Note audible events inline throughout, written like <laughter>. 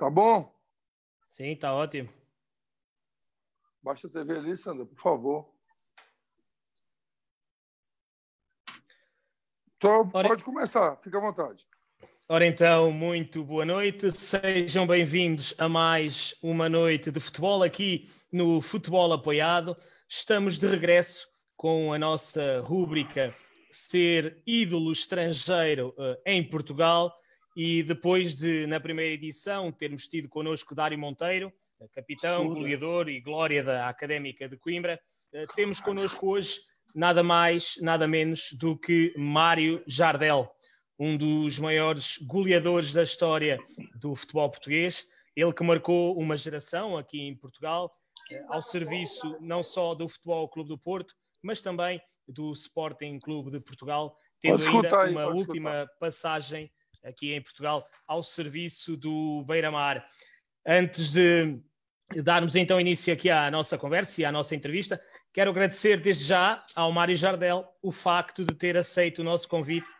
Tá bom? Sim, tá ótimo. Baixa a TV ali, Sandra, por favor. Então, Ora... Pode começar, fica à vontade. Ora então, muito boa noite, sejam bem-vindos a mais uma noite de futebol aqui no Futebol Apoiado. Estamos de regresso com a nossa rúbrica Ser Ídolo Estrangeiro eh, em Portugal e depois de, na primeira edição, termos tido connosco Dário Monteiro, eh, capitão, goleador e glória da Académica de Coimbra, eh, temos connosco hoje nada mais, nada menos do que Mário Jardel, um dos maiores goleadores da história do futebol português, ele que marcou uma geração aqui em Portugal, eh, ao serviço não só do Futebol Clube do Porto, mas também do Sporting Clube de Portugal, tendo ainda uma última passagem aqui em Portugal ao serviço do Beira-Mar. Antes de darmos então início aqui à nossa conversa e à nossa entrevista, quero agradecer desde já ao Mário Jardel o facto de ter aceito o nosso convite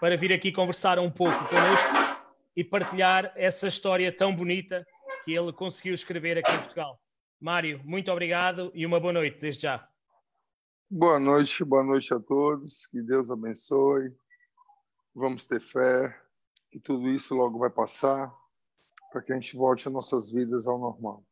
para vir aqui conversar um pouco connosco e partilhar essa história tão bonita que ele conseguiu escrever aqui em Portugal. Mário, muito obrigado e uma boa noite desde já. Boa noite, boa noite a todos, que Deus abençoe. Vamos ter fé, que tudo isso logo vai passar para que a gente volte às nossas vidas ao normal.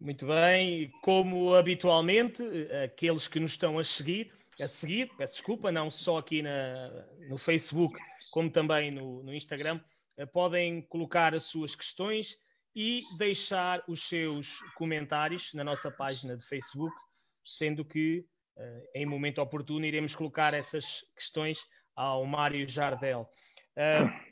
Muito bem, como habitualmente, aqueles que nos estão a seguir, a seguir, peço desculpa, não só aqui na, no Facebook, como também no, no Instagram, eh, podem colocar as suas questões e deixar os seus comentários na nossa página de Facebook, sendo que eh, em momento oportuno iremos colocar essas questões ao Mário Jardel. Uh,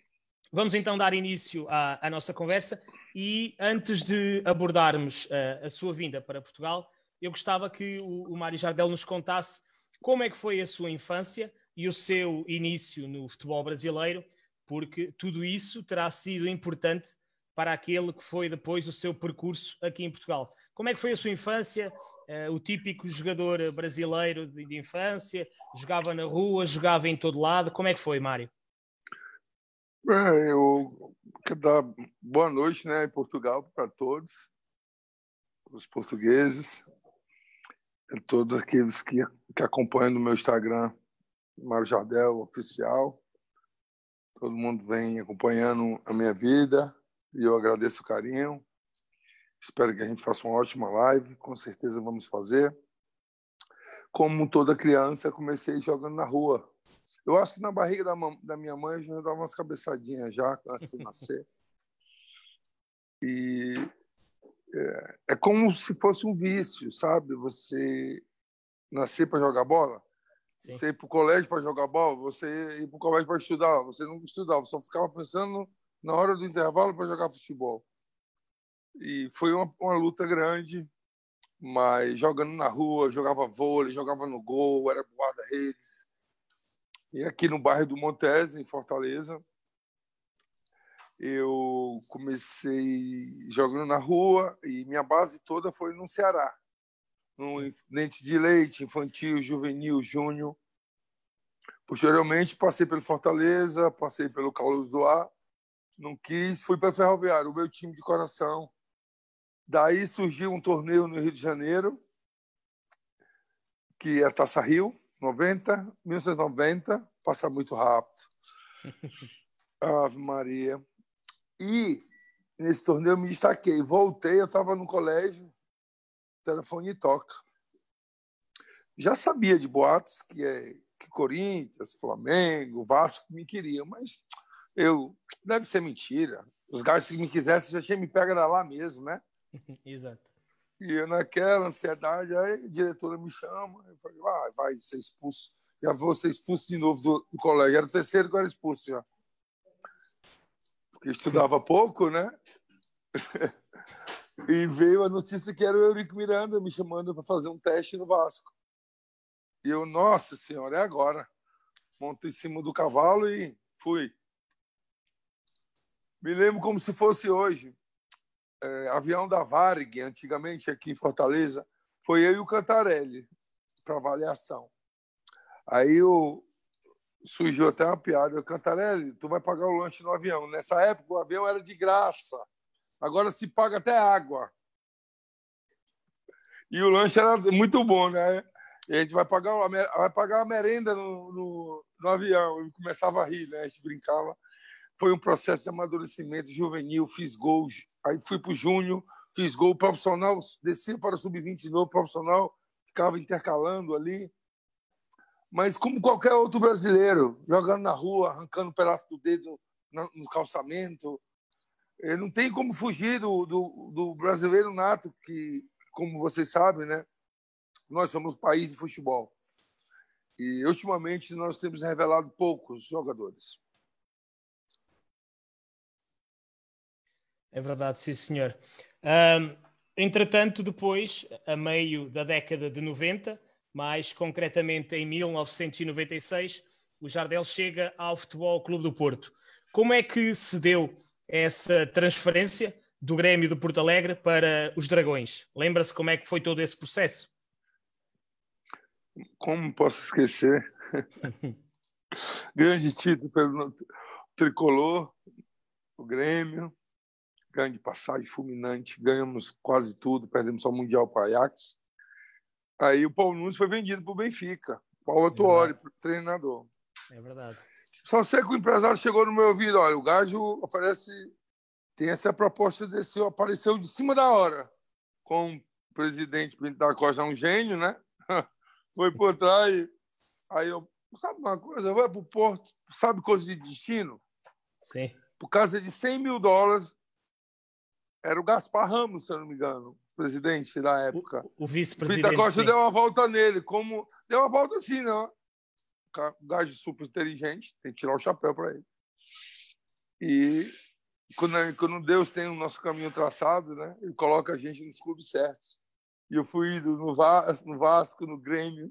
vamos então dar início à, à, nossa conversa e antes de abordarmos uh, a sua vinda para Portugal, eu gostava que o, o Mário Jardel nos contasse como é que foi a sua infância e o seu início no futebol brasileiro, porque tudo isso terá sido importante para aquele que foi depois o seu percurso aqui em Portugal. Como é que foi a sua infância? Eh, o típico jogador brasileiro de, infância, jogava na rua, jogava em todo lado. Como é que foi, Mário? Bem, eu quero dar boa noite né, em Portugal para todos, os portugueses, todos aqueles que, que acompanham no meu Instagram, Mário Jardel Oficial. Todo mundo vem acompanhando a minha vida, e eu agradeço o carinho. Espero que a gente faça uma ótima live, com certeza vamos fazer. Como toda criança, comecei jogando na rua. Eu acho que na barriga da, da minha mãe eu já dava umas cabeçadinhas já antes de <laughs> nascer. E é, é como se fosse um vício, sabe? Você nascer para jogar bola, Sim. você ir para o colégio para jogar bola, você ir para o colégio para estudar, você não estudava, só ficava pensando na hora do intervalo para jogar futebol. E foi uma, uma luta grande, mas jogando na rua, jogava vôlei, jogava no gol, era guarda-redes. E aqui no bairro do Montese, em Fortaleza, eu comecei jogando na rua e minha base toda foi no Ceará. No dente de leite, infantil, juvenil, júnior. Posteriormente, passei pelo Fortaleza, passei pelo Carlos do Ar não quis, fui para Ferroviário, o meu time de coração. Daí surgiu um torneio no Rio de Janeiro, que é a Taça Rio, 90, 1990, passa muito rápido. <laughs> Ave Maria. E nesse torneio eu me destaquei. Voltei, eu estava no colégio, telefone toca. Já sabia de boatos que é que Corinthians, Flamengo, Vasco me queriam, mas eu, deve ser mentira. Os caras, se me quisessem, já tinha me pega lá mesmo, né? <laughs> Exato. E eu naquela ansiedade, aí a diretora me chama, eu falei, ah, vai ser é expulso. Já vou ser expulso de novo do, do colégio. Era o terceiro que eu era expulso já. Porque estudava <laughs> pouco, né? <laughs> e veio a notícia que era o Eurico Miranda me chamando para fazer um teste no Vasco. E eu, nossa senhora, é agora. Montei em cima do cavalo e fui. Me lembro como se fosse hoje. É, avião da Varg, antigamente aqui em Fortaleza, foi eu e o Cantarelli para avaliação. Aí o, surgiu até uma piada. Eu, Cantarelli, tu vai pagar o lanche no avião. Nessa época o avião era de graça. Agora se paga até água. E o lanche era muito bom, né? E a gente vai pagar, vai pagar a merenda no, no, no avião. Eu começava a rir, né? A gente brincava foi um processo de amadurecimento juvenil, fiz gols, aí fui para o Júnior, fiz gol profissional, descia para o sub-20 de novo, profissional, ficava intercalando ali. Mas como qualquer outro brasileiro, jogando na rua, arrancando um pedaço do dedo no calçamento, eh, não tem como fugir do, do, do brasileiro nato, que, como vocês sabem, né? nós somos país de futebol. E ultimamente nós temos revelado poucos jogadores. É verdade, sim, senhor. Um, entretanto, depois, a meio da década de 90, mais concretamente em 1996, o Jardel chega ao Futebol Clube do Porto. Como é que se deu essa transferência do Grêmio do Porto Alegre para os Dragões? Lembra-se como é que foi todo esse processo? Como posso esquecer? <laughs> Grande título pelo tricolor, o Grêmio, grande passagem fulminante, ganhamos quase tudo, perdemos só o Mundial para Ajax. Aí o Paulo Nunes foi vendido para o Benfica, Paulo Atuori, é treinador. É verdade. Só sei que o empresário chegou no meu ouvido, olha, o Gajo oferece, tem essa proposta desse, apareceu de cima da hora, com o presidente Pinto da Costa, é um gênio, né? <laughs> foi por trás, aí eu, sabe uma coisa, vai para o Porto, sabe coisa de destino? Sim. Por causa de 100 mil dólares, era o Gaspar Ramos, se eu não me engano, presidente da época. O, o vice-presidente. Vitor Costa sim. deu uma volta nele, como. Deu uma volta assim, né? Um gajo super inteligente, tem que tirar o chapéu para ele. E quando, quando Deus tem o nosso caminho traçado, né? Ele coloca a gente nos clubes certos. E eu fui ido no Vasco, no, Vasco, no Grêmio,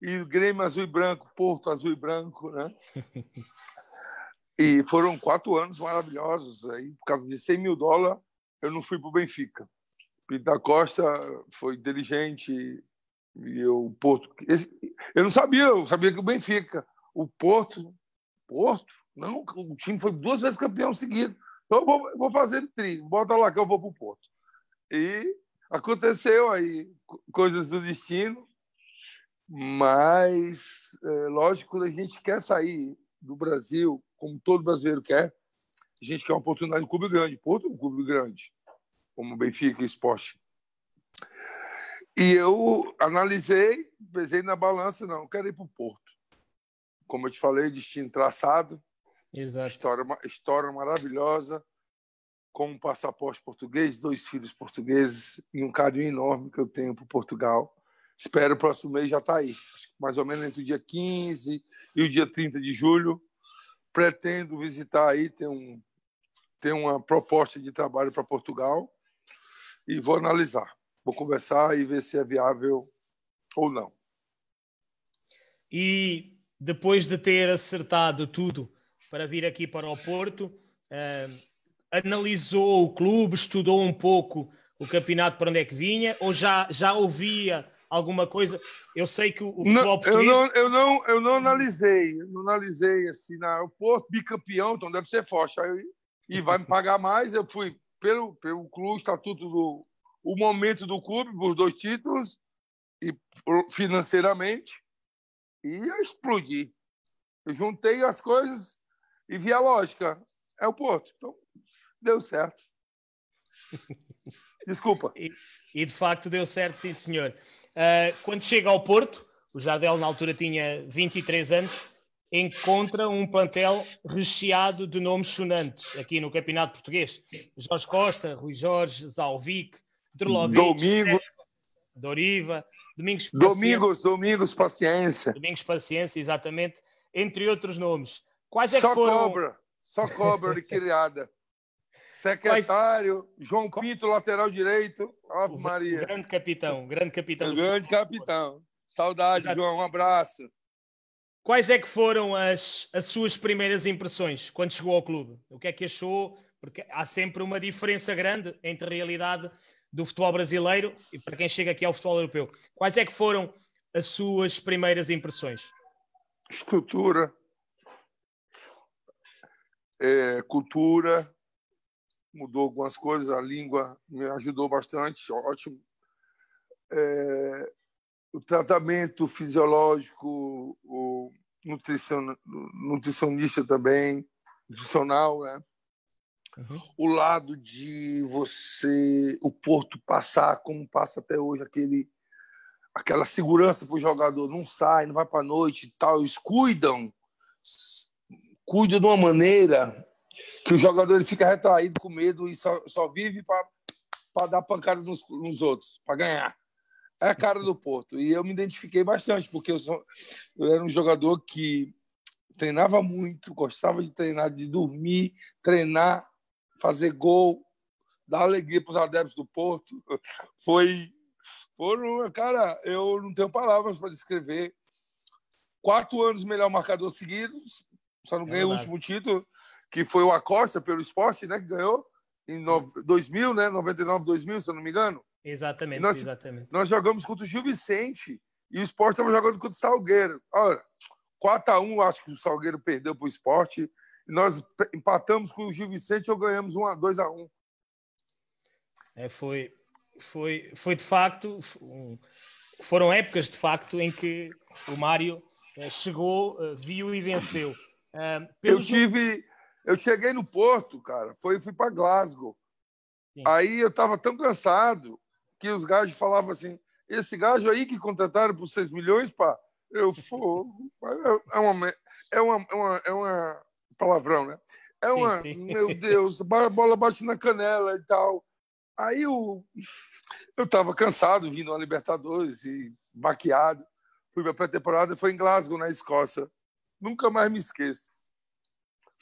e o Grêmio azul e branco, Porto azul e branco, né? <laughs> e foram quatro anos maravilhosos aí, por causa de 100 mil dólares eu não fui para o Benfica. Pinta Costa foi inteligente e o Porto. Esse, eu não sabia, eu sabia que o Benfica. O Porto. Porto? Não, o time foi duas vezes campeão seguido. Então eu vou, vou fazer trilho, bota lá que eu vou para o Porto. E aconteceu aí coisas do destino, mas é, lógico a gente quer sair do Brasil, como todo brasileiro quer, a gente quer uma oportunidade no clube grande. Porto é um clube grande, como Benfica e Esporte. E eu analisei, pesei na balança, não, quero ir para o Porto. Como eu te falei, destino traçado. Exato. História, história maravilhosa, com um passaporte português, dois filhos portugueses e um carinho enorme que eu tenho para Portugal. Espero o próximo mês já estar tá aí. Mais ou menos entre o dia 15 e o dia 30 de julho. Pretendo visitar aí, tem um, tem uma proposta de trabalho para Portugal e vou analisar. Vou conversar e ver se é viável ou não. E depois de ter acertado tudo para vir aqui para o Porto, uh, analisou o clube, estudou um pouco o campeonato para onde é que vinha, ou já, já ouvia alguma coisa? Eu sei que o futebol não, português... Eu não, eu não, eu não analisei, não analisei assim, na, o Porto bicampeão, então deve ser forte. Aí e vai me pagar mais. Eu fui pelo, pelo clube, estatuto do o momento do clube, os dois títulos, e financeiramente, e eu explodi. Eu juntei as coisas e vi a lógica. É o Porto. Então, deu certo. Desculpa. E, e, de facto deu certo, sim, senhor. Uh, quando chega ao Porto, o Jardel na altura tinha 23 anos, encontra um plantel recheado de nomes sonantes aqui no Campeonato Português. Jorge Costa, Rui Jorge, Zalvic, Drolovic, Domingo. Doriva, Domingos Paciência. Domingos, Domingos Paciência. Domingos Paciência, exatamente, entre outros nomes. Quais é só que foram... cobra, só cobra de criada. <laughs> Secretário, Quais... João Pinto, lateral direito. Ave Maria. Grande capitão, grande capitão. grande capitão. Saudade, Exato. João. Um abraço. Quais é que foram as, as suas primeiras impressões quando chegou ao clube? O que é que achou? Porque há sempre uma diferença grande entre a realidade do futebol brasileiro e para quem chega aqui ao futebol europeu. Quais é que foram as suas primeiras impressões? Estrutura, é, cultura, mudou algumas coisas, a língua me ajudou bastante, ótimo. É, o tratamento fisiológico nutricion, nutricionista também, nutricional, né? Uhum. O lado de você, o Porto passar como passa até hoje, aquele, aquela segurança para o jogador, não sai, não vai para a noite e tal, eles cuidam, cuidam de uma maneira que o jogador ele fica retraído com medo e só, só vive para dar pancada nos, nos outros, para ganhar é a cara do Porto. E eu me identifiquei bastante, porque eu, sou, eu era um jogador que treinava muito, gostava de treinar, de dormir, treinar, fazer gol, dar alegria para os adeptos do Porto. <laughs> Foi. Foram, cara, eu não tenho palavras para descrever. Quatro anos melhor marcador seguidos, só não é ganhei o último título, que foi o Acosta pelo esporte, né? Que ganhou em no... 2000, né? 99, 2000, se eu não me engano. Exatamente, nós, exatamente. Nós jogamos contra o Gil Vicente e o esporte estava jogando contra o Salgueiro. Olha, 4x1, acho que o Salgueiro perdeu para o esporte. Nós empatamos com o Gil Vicente ou ganhamos 1 a 2 a 1 é, foi, foi, foi de facto. Um, foram épocas de facto em que o Mário eh, chegou, eh, viu e venceu. Ah, eu tive. Eu cheguei no Porto, cara, foi, fui para Glasgow. Sim. Aí eu estava tão cansado que os gajos falavam assim: esse gajo aí que contrataram por 6 milhões, pá, eu fogo. É, é uma, é uma, é uma, é uma palavrão, né? É uma, sim, sim. meu Deus, a bola bate na canela e tal. Aí eu, eu tava cansado vindo a Libertadores e maquiado. Fui para pré-temporada, foi em Glasgow, na Escócia. Nunca mais me esqueço.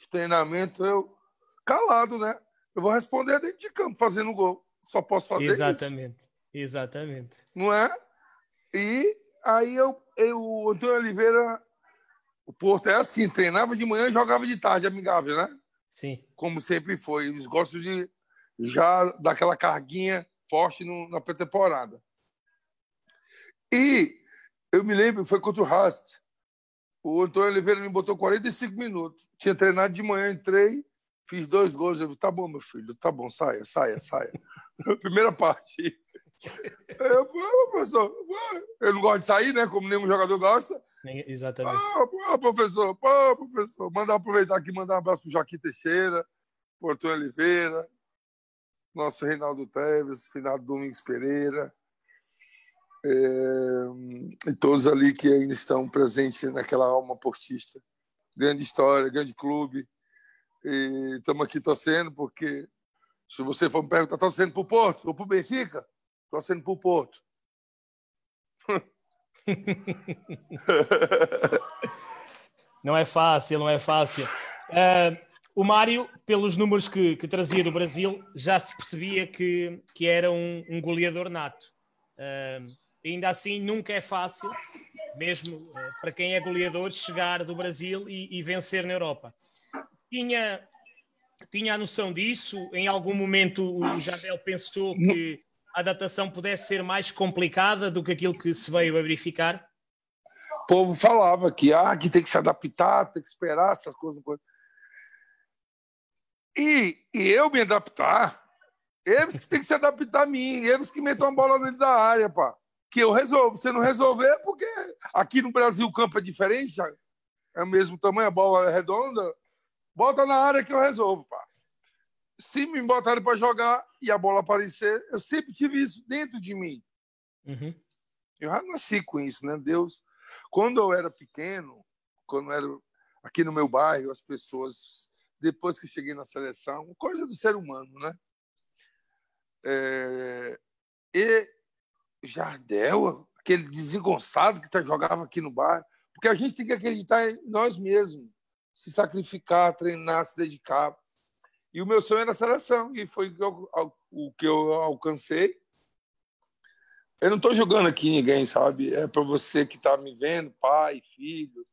Treinamento, eu calado, né? Eu vou responder dentro de campo, fazendo gol. Só posso fazer Exatamente. isso. Exatamente. Exatamente. Não é? E aí eu, eu, o Antônio Oliveira, o Porto é assim, treinava de manhã e jogava de tarde, amigável, né? Sim. Como sempre foi. Eles gostam de já dar aquela carguinha forte no, na pré-temporada. E eu me lembro, foi contra o Rast. O Antônio Oliveira me botou 45 minutos. Tinha treinado de manhã, entrei, fiz dois gols. Eu falei, tá bom, meu filho, tá bom, saia, saia, saia. <laughs> Primeira parte. É, eu falei, ah, professor, ah, eu não gosto de sair, né? Como nenhum jogador gosta. Exatamente. Ah, pô, ah, professor, pô, professor. Mandar aproveitar aqui, mandar um abraço pro Joaquim Teixeira, pro Antônio Oliveira, nosso Reinaldo Teves, finado Domingos Pereira. É, e todos ali que ainda estão presentes naquela alma portista. Grande história, grande clube. E estamos aqui torcendo, porque se você for me perguntar, está torcendo para o Porto ou para o Benfica? torcendo o Porto. <laughs> não é fácil, não é fácil. Uh, o Mário, pelos números que, que, trazia do Brasil, já se percebia que, que era um, um goleador nato. Uh, ainda assim, nunca é fácil, mesmo uh, para quem é goleador, chegar do Brasil e, e vencer na Europa. Tinha, tinha a noção disso? Em algum momento o Jadel pensou que a adaptação pudesse ser mais complicada do que aquilo que se veio a verificar? O povo falava que, ah, que tem que se adaptar, tem que esperar essas coisas. E, e eu me adaptar, eles que têm que se adaptar a mim, eles que metam a bola dentro da área, pá. Que eu resolvo. Se não resolver, é porque aqui no Brasil o campo é diferente, sabe? é o mesmo tamanho, a bola é redonda, bota na área que eu resolvo, pá se me botarem para jogar e a bola aparecer, eu sempre tive isso dentro de mim. Uhum. Eu já nasci com isso, né? Deus. Quando eu era pequeno, quando era aqui no meu bairro, as pessoas, depois que eu cheguei na seleção, coisa do ser humano, né? É... E Jardel, aquele desengonçado que tá, jogava aqui no bairro, porque a gente tem que acreditar em nós mesmos, se sacrificar, treinar, se dedicar. E o meu sonho era a seleção, e foi o que eu alcancei. Eu não estou jogando aqui ninguém, sabe? É para você que está me vendo, pai, filho,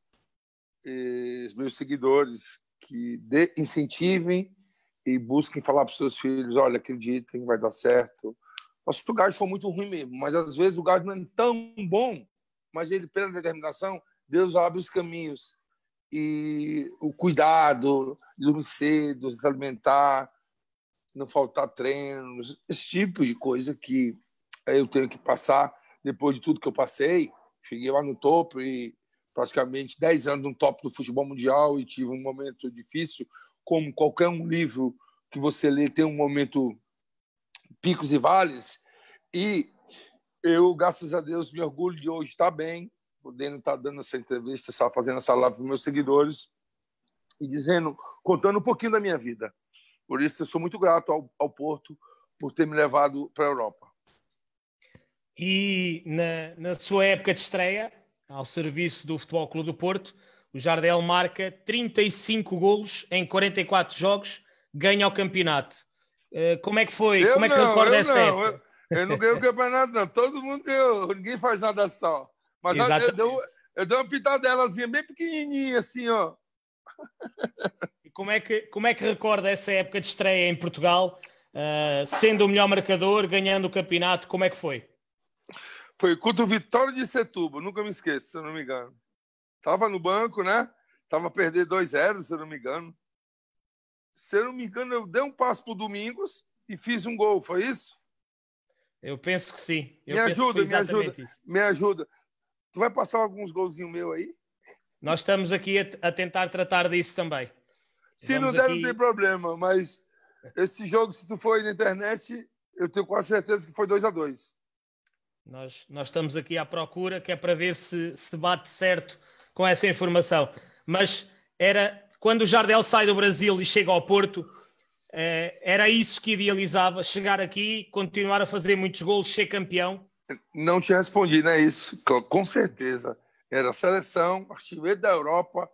meus seguidores, que incentivem e busquem falar para seus filhos: olha, acreditem, vai dar certo. Nosso gás foi muito ruim mesmo, mas às vezes o gás não é tão bom, mas ele, pela determinação, Deus abre os caminhos. E o cuidado, dormir cedo, se alimentar, não faltar treinos, esse tipo de coisa que eu tenho que passar depois de tudo que eu passei. Cheguei lá no topo e praticamente 10 anos no topo do futebol mundial e tive um momento difícil, como qualquer um livro que você lê tem um momento picos e vales. E eu, graças a Deus, me orgulho de hoje estar bem, podendo estar dando essa entrevista, estar fazendo essa live para meus seguidores e dizendo, contando um pouquinho da minha vida. Por isso, eu sou muito grato ao, ao Porto por ter me levado para a Europa. E na, na sua época de estreia, ao serviço do Futebol Clube do Porto, o Jardel marca 35 golos em 44 jogos, ganha o campeonato. Eh, como é que foi? Eu Como é que não, recorda essa é não. época? Eu, eu não ganhei o campeonato, não. Todo mundo ganhou. Ninguém faz nada só. Mas eu, dei eu dei uma pitadelazinha bem pequenininha, assim, ó. Como é que, como é que recorda essa época de estreia em Portugal, uh, sendo o melhor marcador, ganhando o campeonato? Como é que foi? Foi contra o Vitória de Setúbal, nunca me esqueço, se eu não me engano. Estava no banco, né? Estava a perder 2-0, se eu não me engano. Se eu não me engano, eu dei um passo para o Domingos e fiz um gol, foi isso? Eu penso que sim. Eu me ajuda, me ajuda. Isso. Me ajuda. Tu vai passar alguns golzinhos meu aí? Nós estamos aqui a, a tentar tratar disso também. Sim, não deve aqui... ter problema, mas esse jogo, se tu for na internet, eu tenho quase certeza que foi 2 a 2 nós, nós estamos aqui à procura, que é para ver se, se bate certo com essa informação. Mas era quando o Jardel sai do Brasil e chega ao Porto, eh, era isso que idealizava: chegar aqui, continuar a fazer muitos gols, ser campeão. Não te respondi, não é isso? Com certeza era seleção, artilheiro da Europa,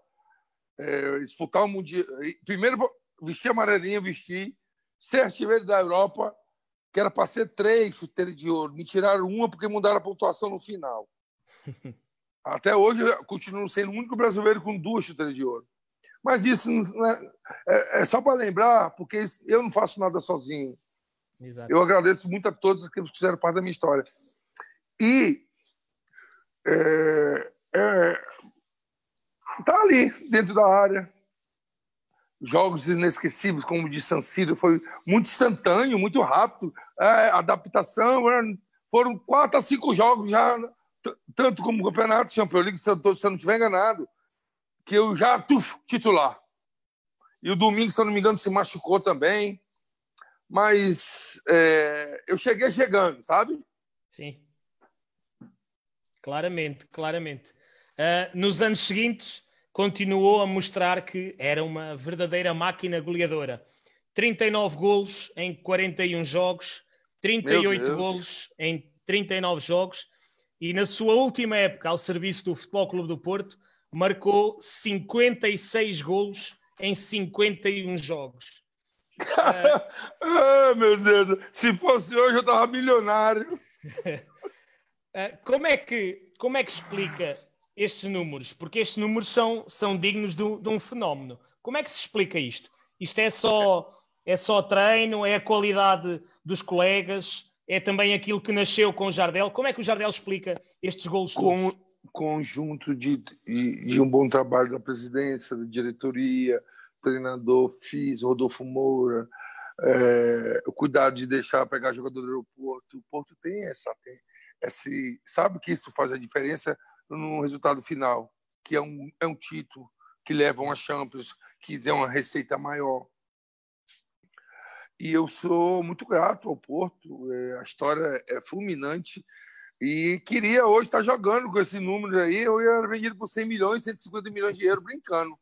é, disputar o Mundial. Primeiro, vestir amarelinha, vestir, ser artilheiro da Europa, que era para ser três chuteiras de ouro. Me tiraram uma porque mudaram a pontuação no final. <laughs> Até hoje, eu continuo sendo o único brasileiro com duas chuteiras de ouro. Mas isso é, é, é, só para lembrar, porque eu não faço nada sozinho. Exato. Eu agradeço muito a todos que fizeram parte da minha história. E é, está é, tá ali, dentro da área. Jogos inesquecíveis, como o de San Siro, foi muito instantâneo, muito rápido. É, adaptação, é, foram quatro a cinco jogos já, tanto como o Campeonato Champions League, se eu, não estiver enganado, que eu já tuf, titular. E o domingo, se eu não me engano, se machucou também. Mas é, eu cheguei chegando, sabe? Sim. Claramente, claramente. Uh, nos anos seguintes, continuou a mostrar que era uma verdadeira máquina goleadora. 39 golos em 41 jogos, 38 golos em 39 jogos e na sua última época ao serviço do Futebol Clube do Porto, marcou 56 golos em 51 jogos. Ah, <laughs> ah, meu Deus, se fosse hoje eu estava milionário. <laughs> Ah, como, é que, como é que explica estes números, porque estes números são, são dignos do, de um fenómeno. Como é que se explica isto? Isto é só, é só treino, é a qualidade dos colegas, é também aquilo que nasceu com o Jardel. Como é que o Jardel explica estes golos com todos? Conjunto de, de, de um bom trabalho da presidência, da diretoria, treinador, fiz, Rodolfo Moura, é, o cuidado de deixar pegar jogador do aeroporto. O Porto tem essa, tem esse, sabe que isso faz a diferença no resultado final, que é um, é um título que leva uma Champions, que deu uma receita maior. E eu sou muito grato ao Porto, é, a história é fulminante. E queria hoje estar jogando com esse número aí. Eu ia vendido por 100 milhões, 150 milhões de euros, brincando.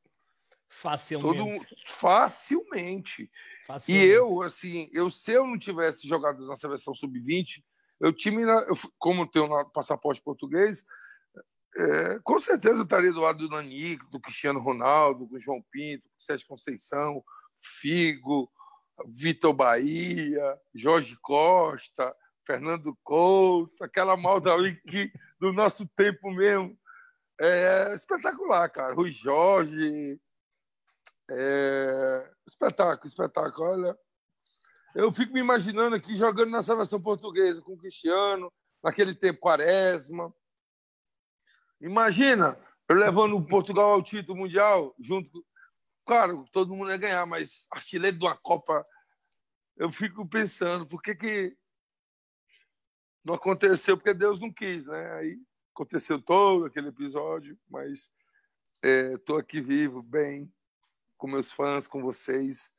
Facilmente. Todo, facilmente. facilmente. E eu, assim, eu se eu não tivesse jogado na seleção sub-20, eu time, como eu tenho um passaporte português, é, com certeza eu estaria do lado do Nanico, do Cristiano Ronaldo, do João Pinto, do Sérgio Conceição, Figo, Vitor Bahia, Jorge Costa, Fernando Couto, aquela malda ali que, do nosso tempo mesmo. É espetacular, cara. Rui Jorge. É, espetáculo, espetáculo. Olha, eu fico me imaginando aqui jogando na seleção portuguesa com o Cristiano, naquele tempo, Quaresma. Imagina eu levando Portugal ao título mundial junto. Claro, todo mundo ia ganhar, mas artilheiro de uma Copa, eu fico pensando por que, que não aconteceu, porque Deus não quis, né? Aí aconteceu todo aquele episódio, mas estou é, aqui vivo, bem, com meus fãs, com vocês,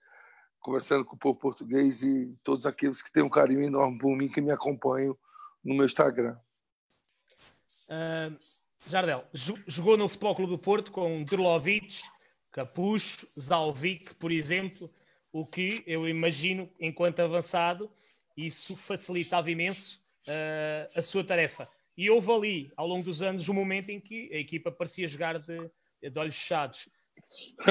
conversando com o povo português e todos aqueles que têm um carinho enorme por mim, que me acompanham no meu Instagram. Uh Jardel, jogou no Futebol Clube do Porto com Drlovic, Capucho, Zalvic, por exemplo, o que eu imagino, enquanto avançado, isso facilitava imenso uh, a sua tarefa. E houve ali, ao longo dos anos, um momento em que a equipa parecia jogar de, de olhos fechados. <laughs>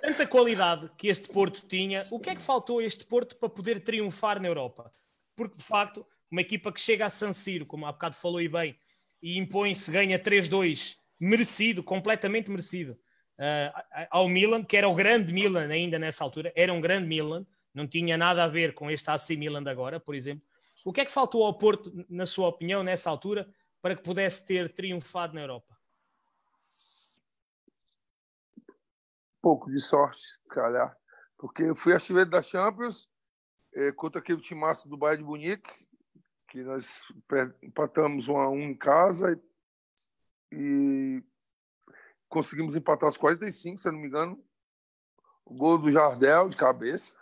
Tanta qualidade que este Porto tinha, o que é que faltou a este Porto para poder triunfar na Europa? Porque, de facto, uma equipa que chega a San Siro, como há bocado falou e bem, e impõe-se, ganha 3-2, merecido, completamente merecido, uh, ao Milan, que era o grande Milan ainda nessa altura, era um grande Milan, não tinha nada a ver com este AC Milan de agora, por exemplo. O que é que faltou ao Porto, na sua opinião, nessa altura, para que pudesse ter triunfado na Europa? Pouco de sorte, se calhar, porque eu fui artilheiro da Champions eh, contra aquele máximo do Bayern de Munique, que nós empatamos um a um em casa e, e conseguimos empatar os 45, se eu não me engano. O gol do Jardel de cabeça.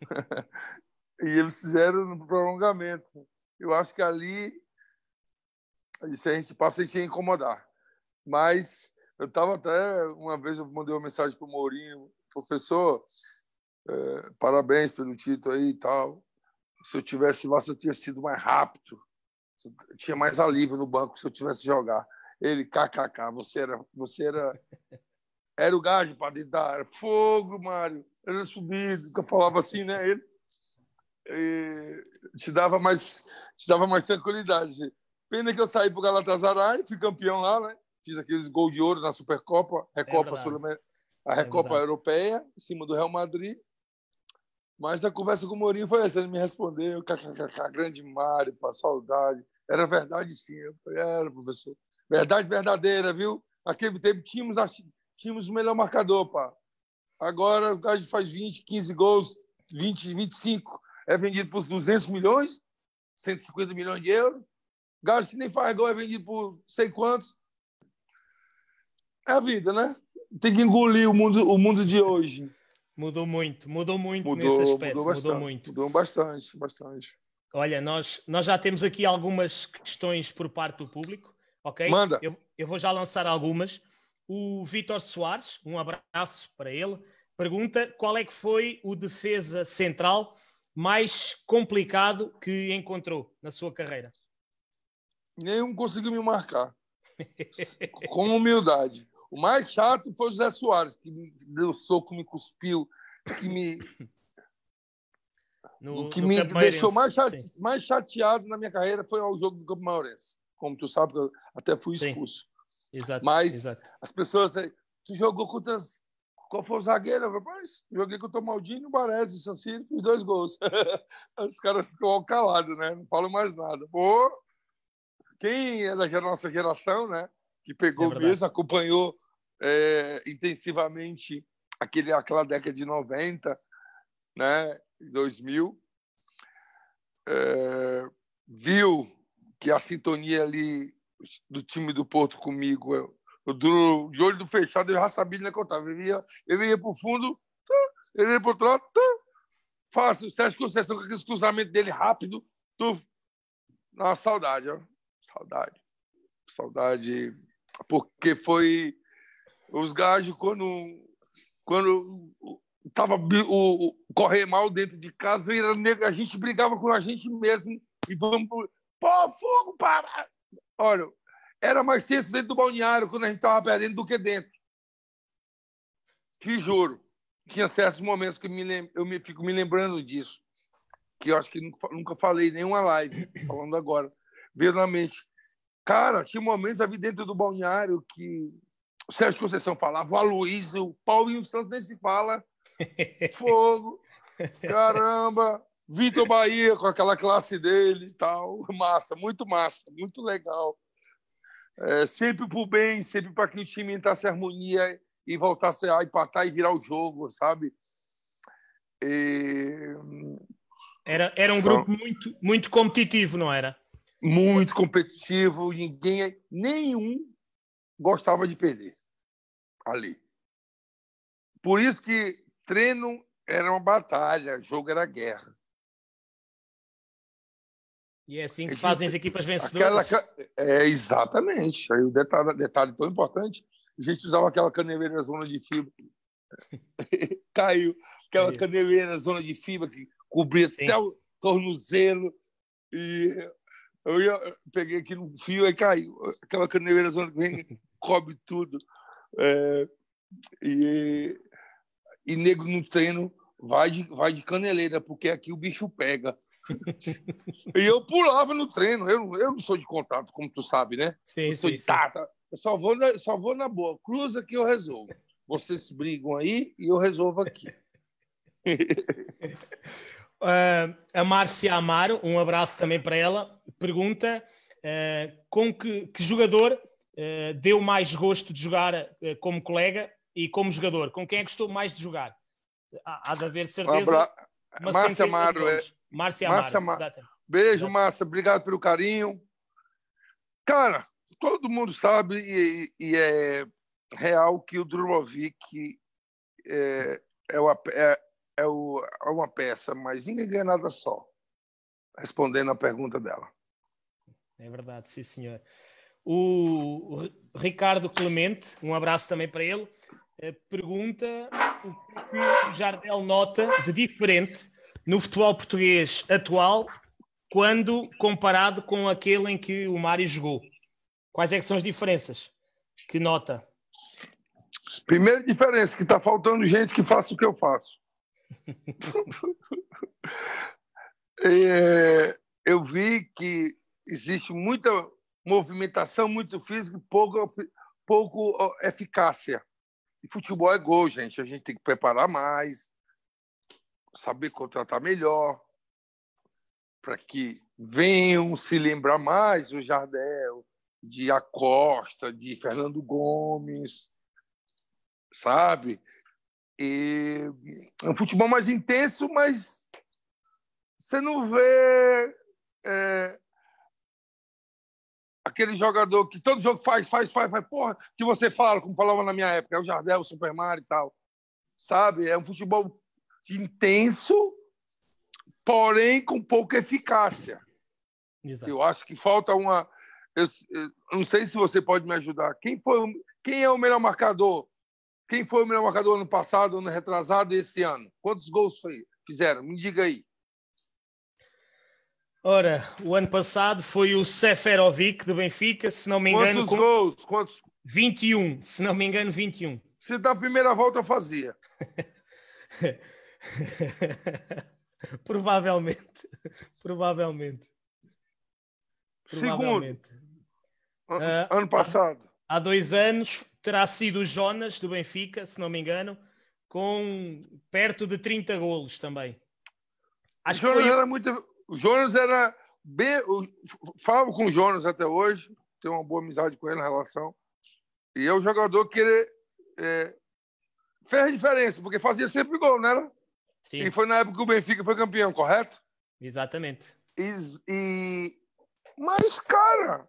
<laughs> e eles fizeram no prolongamento. Eu acho que ali, se a gente passa, a gente ia incomodar. Mas eu estava até, uma vez eu mandei uma mensagem para o Mourinho, professor, é, parabéns pelo título aí e tal se eu tivesse lá, se eu tinha sido mais rápido, tinha mais alívio no banco se eu tivesse jogar. Ele, kkk, você era, você era, <laughs> era o gajo para dentro da Fogo, Mário, era subido, que eu falava assim, né? Ele te dava mais, te dava mais tranquilidade. Pena que eu saí para o Galatasaray, fui campeão lá, né? Fiz aqueles gols de ouro na Supercopa, Recopa é a Recopa é Europeia, em cima do Real Madrid. Mas a conversa com o Mourinho foi essa. Ele me respondeu, "A grande Mário, saudade. Era verdade sim. Eu falei, era, professor. Verdade verdadeira, viu? Naquele tempo tínhamos, tínhamos o melhor marcador, pá. Agora o gajo faz 20, 15 gols, 20, 25. É vendido por 200 milhões, 150 milhões de euros. Gajo que nem faz gol é vendido por sei quantos. É a vida, né? Tem que engolir o mundo, o mundo de hoje. Mudou muito, mudou muito mudou, nesse aspecto. Mudou, bastante, mudou muito. Mudou bastante, bastante. Olha, nós, nós já temos aqui algumas questões por parte do público, ok? Manda. Eu, eu vou já lançar algumas. O Vitor Soares, um abraço para ele, pergunta qual é que foi o defesa central mais complicado que encontrou na sua carreira? Nenhum conseguiu me marcar. <laughs> Com humildade. O mais chato foi o José Soares, que me deu soco, me cuspiu, que me. <laughs> No, o que me deixou mais, chate, mais chateado na minha carreira foi o jogo do Campo Maurense. Como tu sabe, eu até fui expulso. Exato, Mas exato. as pessoas tu jogou contra. Qual foi o zagueiro? Rapaz, joguei contra o Maldini, o Baresi, o Sanciro, fiz dois gols. <laughs> Os caras ficam calados, né? Não falam mais nada. Pô, quem é da nossa geração, né? Que pegou é mesmo, acompanhou é, intensivamente aquele, aquela década de 90, né, 2000. É, viu que a sintonia ali do time do Porto comigo, eu, do, de olho do fechado, eu já sabia onde é que eu estava. Ele ia, ele ia para o fundo, tá, ele ia para o outro lado, fácil. Sérgio Conceição com aquele cruzamento dele rápido, tu... na saudade, ó. saudade, saudade, porque foi os gajos, quando, quando tava o, o correr mal dentro de casa, a gente brigava com a gente mesmo e vamos Pô, fogo, para! Olha, era mais tenso dentro do balneário quando a gente tava perdendo do que dentro. Te juro. Tinha certos momentos que eu me, lem... eu me fico me lembrando disso, que eu acho que nunca falei nenhuma live, <clears throat> falando agora, verdadeiramente na mente. Cara, tinha momentos ali dentro do balneário que o Sérgio Conceição falava, o Aloysio, o Paulinho Santos nem se fala. <laughs> Fogo, caramba, Vitor Bahia com aquela classe dele e tal. Massa, muito massa, muito legal. É, sempre pro bem, sempre para que o time entrasse em harmonia e voltasse a empatar e virar o jogo, sabe? E... Era, era um grupo muito, muito competitivo, não era? Muito competitivo, ninguém, nenhum gostava de perder ali. Por isso que treino era uma batalha, jogo era guerra. E é assim que é se fazem as equipas vencedoras. Aquela, é, exatamente. Aí o detalhe, detalhe tão importante, a gente usava aquela caneleira zona de fibra. <laughs> Caiu. Aquela Caiu. caneleira zona de fibra que cobria Sim. até o tornozelo. E eu, ia, eu peguei aqui no fio e caiu. Aquela caneleira zona que vem come tudo. É, e, e negro no treino vai de, vai de caneleira, porque aqui o bicho pega. <laughs> e eu pulava no treino. Eu, eu não sou de contato, como tu sabe, né? Sim, eu sou sim, de tata. Eu só vou, na, só vou na boa. Cruza que eu resolvo. Vocês brigam aí e eu resolvo aqui. uh, <laughs> a Márcia Amaro, um abraço também para ela, pergunta uh, com que, que jogador eh, deu mais gosto de jogar eh, como colega e como jogador? Com quem é que gostou mais de jogar? Há de haver certeza. É. Márcia Amaro. Márcia Amaro. Beijo, Márcia. Obrigado pelo carinho. Cara, todo mundo sabe e, e é real que o Drulovic é, é, uma, é, é, é, uma peça, mas ninguém ganha nada só. Respondendo a pergunta dela. É verdade, sim, senhor. O Ricardo Clemente, um abraço também para ele, eh, pergunta o é que o Jardel nota de diferente no futebol português atual quando comparado com aquele em que o Mário jogou. Quais é que são as diferenças? Que nota? Primeira diferença, que está faltando gente que faça o que eu faço. <laughs> é, eu vi que existe muita movimentação muito física e pouco, pouco eficácia. E futebol é gol, gente. A gente tem que preparar mais, saber contratar melhor, para que venham se lembrar mais do Jardel, de Acosta, de Fernando Gomes, sabe? E é um futebol mais intenso, mas você não vê é, aquele jogador que todo jogo faz, faz, faz, faz, porra, que você fala, como falava na minha época, é o Jardel, o Super Mario e tal. Sabe? É um futebol intenso, porém com pouca eficácia. Exato. Eu acho que falta uma. Eu, eu, não sei se você pode me ajudar. Quem, foi, quem é o melhor marcador? Quem foi o melhor marcador ano passado, ano retrasado e esse ano? Quantos gols foi, fizeram? Me diga aí. Ora, o ano passado foi o Seferovic do Benfica, se não me engano. Quantos com... gols? Quantos? 21, se não me engano, 21. Se da primeira volta eu fazia. Provavelmente. <laughs> Provavelmente. Provavelmente. Segundo. Uh, ano passado. Há, há, dois anos terá sido o Jonas do Benfica, se não me engano, com perto de 30 golos também. Acho o Jonas que foi... era muito o Jonas era bem. Eu falo com o Jonas até hoje, tenho uma boa amizade com ele na relação. E é o jogador que ele, é, fez diferença, porque fazia sempre gol, não né? era? Sim. E foi na época que o Benfica foi campeão, correto? Exatamente. E, e... Mas, cara,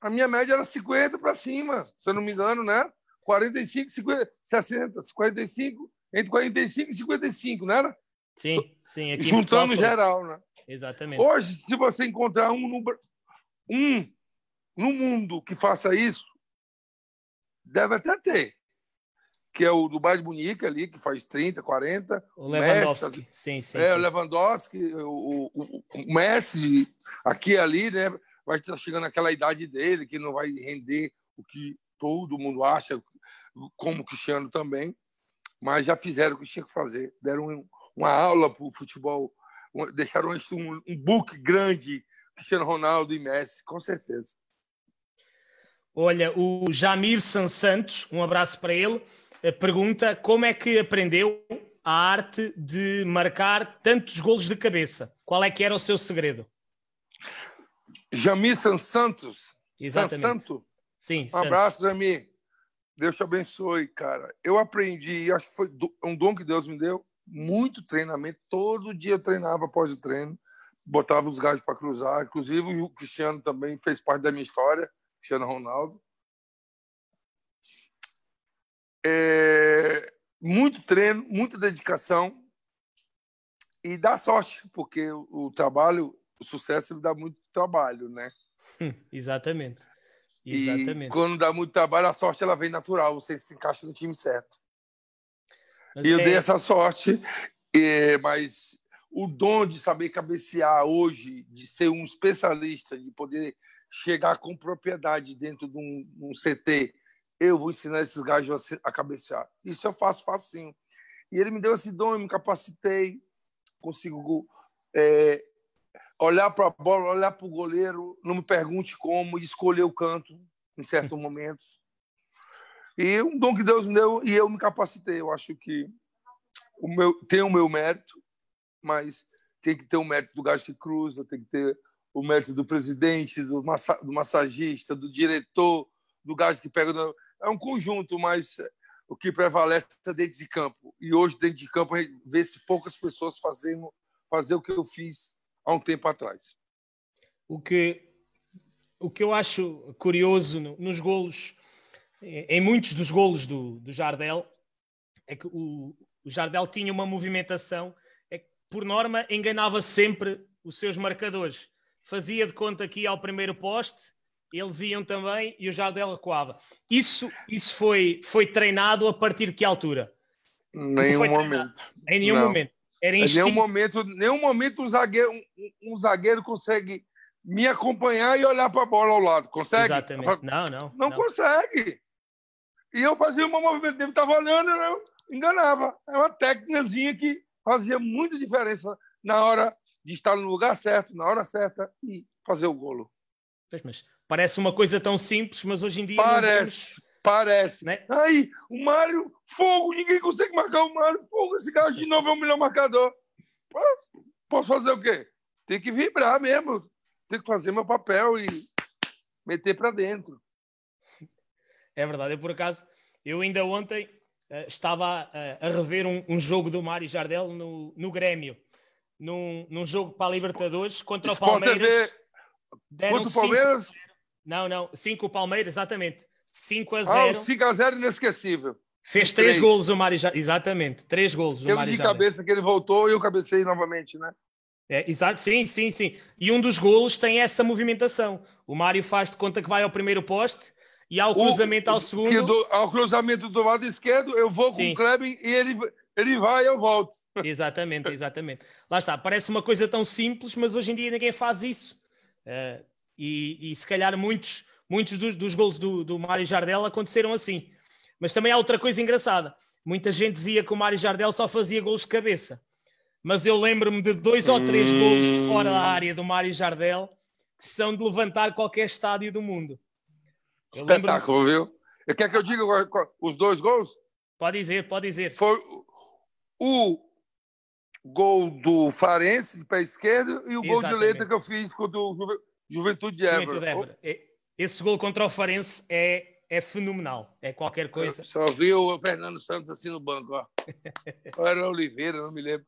a minha média era 50 para cima, se eu não me engano, né? 45, 50, 60, 45, entre 45 e 55, não era? Sim, sim. Aqui Juntando geral, né? Exatamente. Hoje, se você encontrar um no, um no mundo que faça isso, deve até ter. Que é o do Bayern de Munique ali, que faz 30, 40. O Lewandowski. Messi, sim, sim, é, sim. o Lewandowski, o, o, o Messi, aqui e ali, né? Vai estar chegando naquela idade dele, que não vai render o que todo mundo acha, como o Cristiano também. Mas já fizeram o que tinha que fazer. Deram uma aula para o futebol deixaram um, um book grande, Cristiano Ronaldo e Messi, com certeza. Olha, o Jamir San Santos, um abraço para ele, eh, pergunta como é que aprendeu a arte de marcar tantos golos de cabeça? Qual é que era o seu segredo? Jamir San Santos. Exatamente. San Santo. Sim, um Santos. abraço, Jamir. Deus te abençoe, cara. Eu aprendi, acho que foi um dom que Deus me deu, muito treinamento, todo dia eu treinava após o treino, botava os gajos para cruzar, inclusive o Cristiano também fez parte da minha história, Cristiano Ronaldo. É, muito treino, muita dedicação e dá sorte, porque o, trabalho, o sucesso ele dá muito trabalho, né? Exatamente. <laughs> Exatamente. E quando dá muito trabalho, a sorte ela vem natural, você se encaixa no time certo. Mas eu é... dei essa sorte, mas o dom de saber cabecear hoje, de ser um especialista, de poder chegar com propriedade dentro de um, um CT, eu vou ensinar esses gajos a cabecear. Isso eu faço facinho. E ele me deu esse dom, eu me capacitei, consigo é, olhar para a bola, olhar para o goleiro, não me pergunte como, escolher o canto em certos <laughs> momentos. E um dom que Deus me deu e eu me capacitei. Eu acho que o meu, tem o meu mérito, mas tem que ter o mérito do gajo que cruza, tem que ter o mérito do presidente, do, massa, do massagista, do diretor, do gajo que pega. É um conjunto, mas o que prevalece é dentro de campo. E hoje, dentro de campo, a gente vê se poucas pessoas fazendo fazer o que eu fiz há um tempo atrás. O que, o que eu acho curioso nos golos em muitos dos golos do, do Jardel, é que o, o Jardel tinha uma movimentação é que, por norma, enganava sempre os seus marcadores. Fazia de conta que ia ao primeiro poste, eles iam também e o Jardel recuava. Isso, isso foi, foi treinado a partir de que altura? Nenhum momento. Em nenhum Não. momento. Era instinto. Nenhum momento, nenhum momento um zagueiro, um, um zagueiro consegue me acompanhar e olhar para a bola ao lado. Consegue? Exatamente. Não, não. Não, não. consegue. E eu fazia um movimento dele, estava olhando, eu enganava. É uma técnicazinha que fazia muita diferença na hora de estar no lugar certo, na hora certa e fazer o golo. Pois, mas parece uma coisa tão simples, mas hoje em dia. Parece, temos... parece. Né? Aí, o Mário, fogo, ninguém consegue marcar o Mário, fogo, esse cara de novo é o melhor marcador. Posso fazer o quê? Tem que vibrar mesmo, tem que fazer meu papel e meter para dentro. É verdade, eu por acaso, eu ainda ontem uh, estava a, eh, a rever um, um, jogo do Mário Jardel no, no Grêmio, num, num jogo para a Libertadores contra o Palmeiras. Contra o Palmeiras? Não, não, 5 o Palmeiras, exatamente. 5 a 0. Ah, 5 a 0 inesquecível. Fez três, gols golos o Mário Jardel. Exatamente, três golos Eu o Mário de cabeça que ele voltou e eu cabecei novamente, né? É, exato, sim, sim, sim. E um dos golos tem essa movimentação. O Mário faz de conta que vai ao primeiro poste e ao cruzamento o, ao segundo. Do, ao cruzamento do lado esquerdo, eu vou com o Kleber e ele, ele vai e eu volto. <laughs> Exatamente, exatamente. Lá está, parece uma coisa tão simples, mas hoje em dia ninguém faz isso. Uh, e, e, se calhar muitos, muitos dos, dos gols do, do Mário Jardel aconteceram assim. Mas também há outra coisa engraçada. Muita gente dizia que o Mário Jardel só fazia gols de cabeça. Mas eu lembro-me de dois ou três hum... gols fora da hum. área do Mário Jardel que são de levantar qualquer estádio do mundo. Espetáculo, lembro... viu? Quer é que eu diga os dois gols? Pode dizer, pode dizer. Foi o gol do Farense de pé esquerdo e o Exatamente. gol de letra que eu fiz contra o Juventude de Évora. Esse gol contra o Farense é, é fenomenal, é qualquer coisa. Eu só vi o Fernando Santos assim no banco, ó. <laughs> Ou era Oliveira, não me lembro.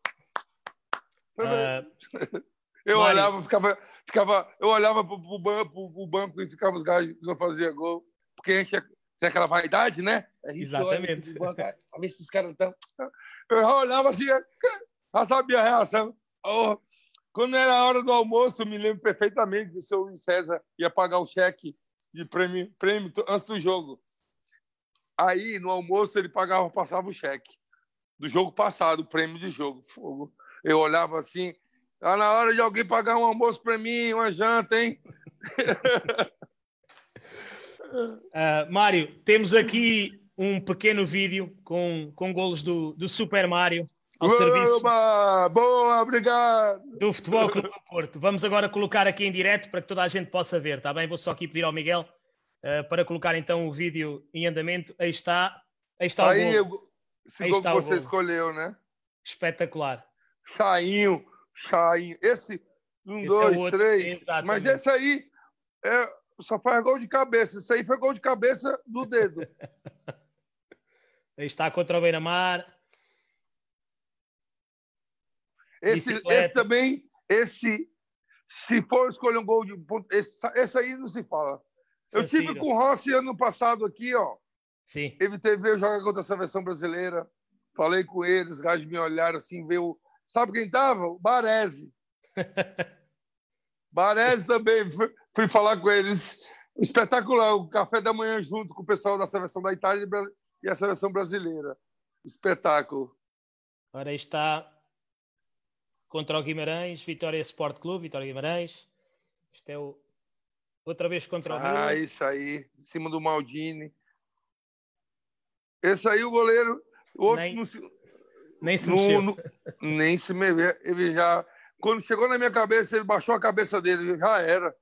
Uh... eu Mário... olhava e ficava ficava, eu olhava para o banco, banco, e ficava os gajos que não fazia gol, porque a gente é, é aquela vaidade, né? A gente Exatamente. a ah, ver se os caras estão. Eu olhava assim, <laughs> já sabia a reação. Oh, quando era a hora do almoço, me lembro perfeitamente que o seu César ia pagar o cheque de prêmio, prêmio antes do jogo. Aí, no almoço, ele pagava, passava o cheque do jogo passado, o prêmio de jogo. Eu olhava assim, Tá na hora de alguém pagar um almoço para mim, uma janta, hein? uh, <laughs> Mário, temos aqui um pequeno vídeo com, com golos do, do Super Mário ao Oba, serviço. Boa, obrigado! Do Futebol Clube do Porto. Vamos agora colocar aqui em direto para que toda a gente possa ver, tá bem? Vou só aqui pedir ao Miguel uh, para colocar então o vídeo em andamento. Aí está, aí está aí, o gol. Esse aí gol que você escolheu, né? Espetacular. Sainho. Chain. Esse, um, esse é dois, é três. Exatamente. Mas esse aí é, só faz gol de cabeça. Esse aí foi gol de cabeça do dedo. <laughs> Está contra o Beira-Mar. Esse, esse também, esse, se for escolher um gol de ponto, esse, esse aí não se fala. Eu tive Ciro. com o Rossi ano passado aqui, ó. Sim. Ele teve, veio jogar contra essa versão brasileira. Falei com eles, os caras me olharam assim, veio Sabe quem estava? O Baresi. <laughs> Baresi também. Fui, fui, falar com eles. Espetacular. O café da manhã junto com o pessoal da seleção da Itália e a seleção brasileira. Espetáculo. agora está contra o Guimarães, Vitória Sport Clube, Vitória Guimarães. Isto é o... outra vez contra o ah, Milan. Ah, isso aí, em cima do Maldini. Esse aí o goleiro, o outro Nem... Nem se mexeu. No, no, nem se mexeu. Ele já. Quando chegou na minha cabeça, ele baixou a cabeça dele. Já era.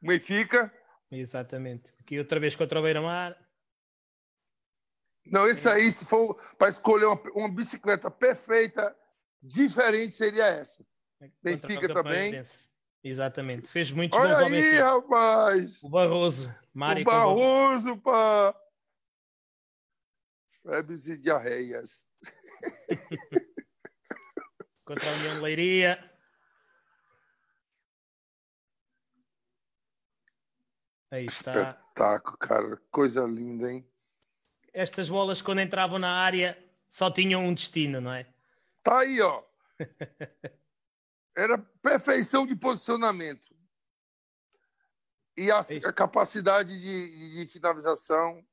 Benfica. Exatamente. Aqui outra vez contra o Beira-Mar. Não, isso aí, se for para escolher uma, uma, bicicleta perfeita, diferente, seria essa. Benfica também. Exatamente. Fez muitos Olha aí, rapaz! O Barroso. Mário o Barroso, pá! febres e diarreias. <laughs> Contra a União de Leiria. Aí está. Espetáculo, cara. Coisa linda, hein? Estas bolas, quando entravam na área, só tinham um destino, não é? Tá aí, ó. Era perfeição de posicionamento. E a, é a capacidade de, de finalização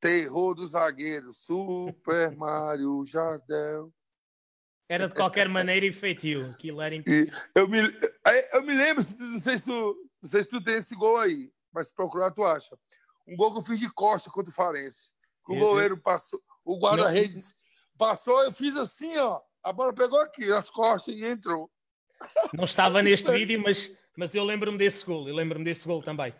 Terror do zagueiro, Super <laughs> Mario Jardel. Era de qualquer maneira efetivo, aquilo era Eu me, é, eu me lembro, não sei, se tu, não sei se tu tem esse gol aí, mas se procurar tu acha. Um gol que eu fiz de costa contra o Farense. O goleiro passou, o guarda-redes passou, eu fiz assim, ó. A bola pegou aqui, as costas e entrou. Não estava neste <laughs> vídeo, mas, mas eu lembro-me desse gol, eu lembro-me desse gol também.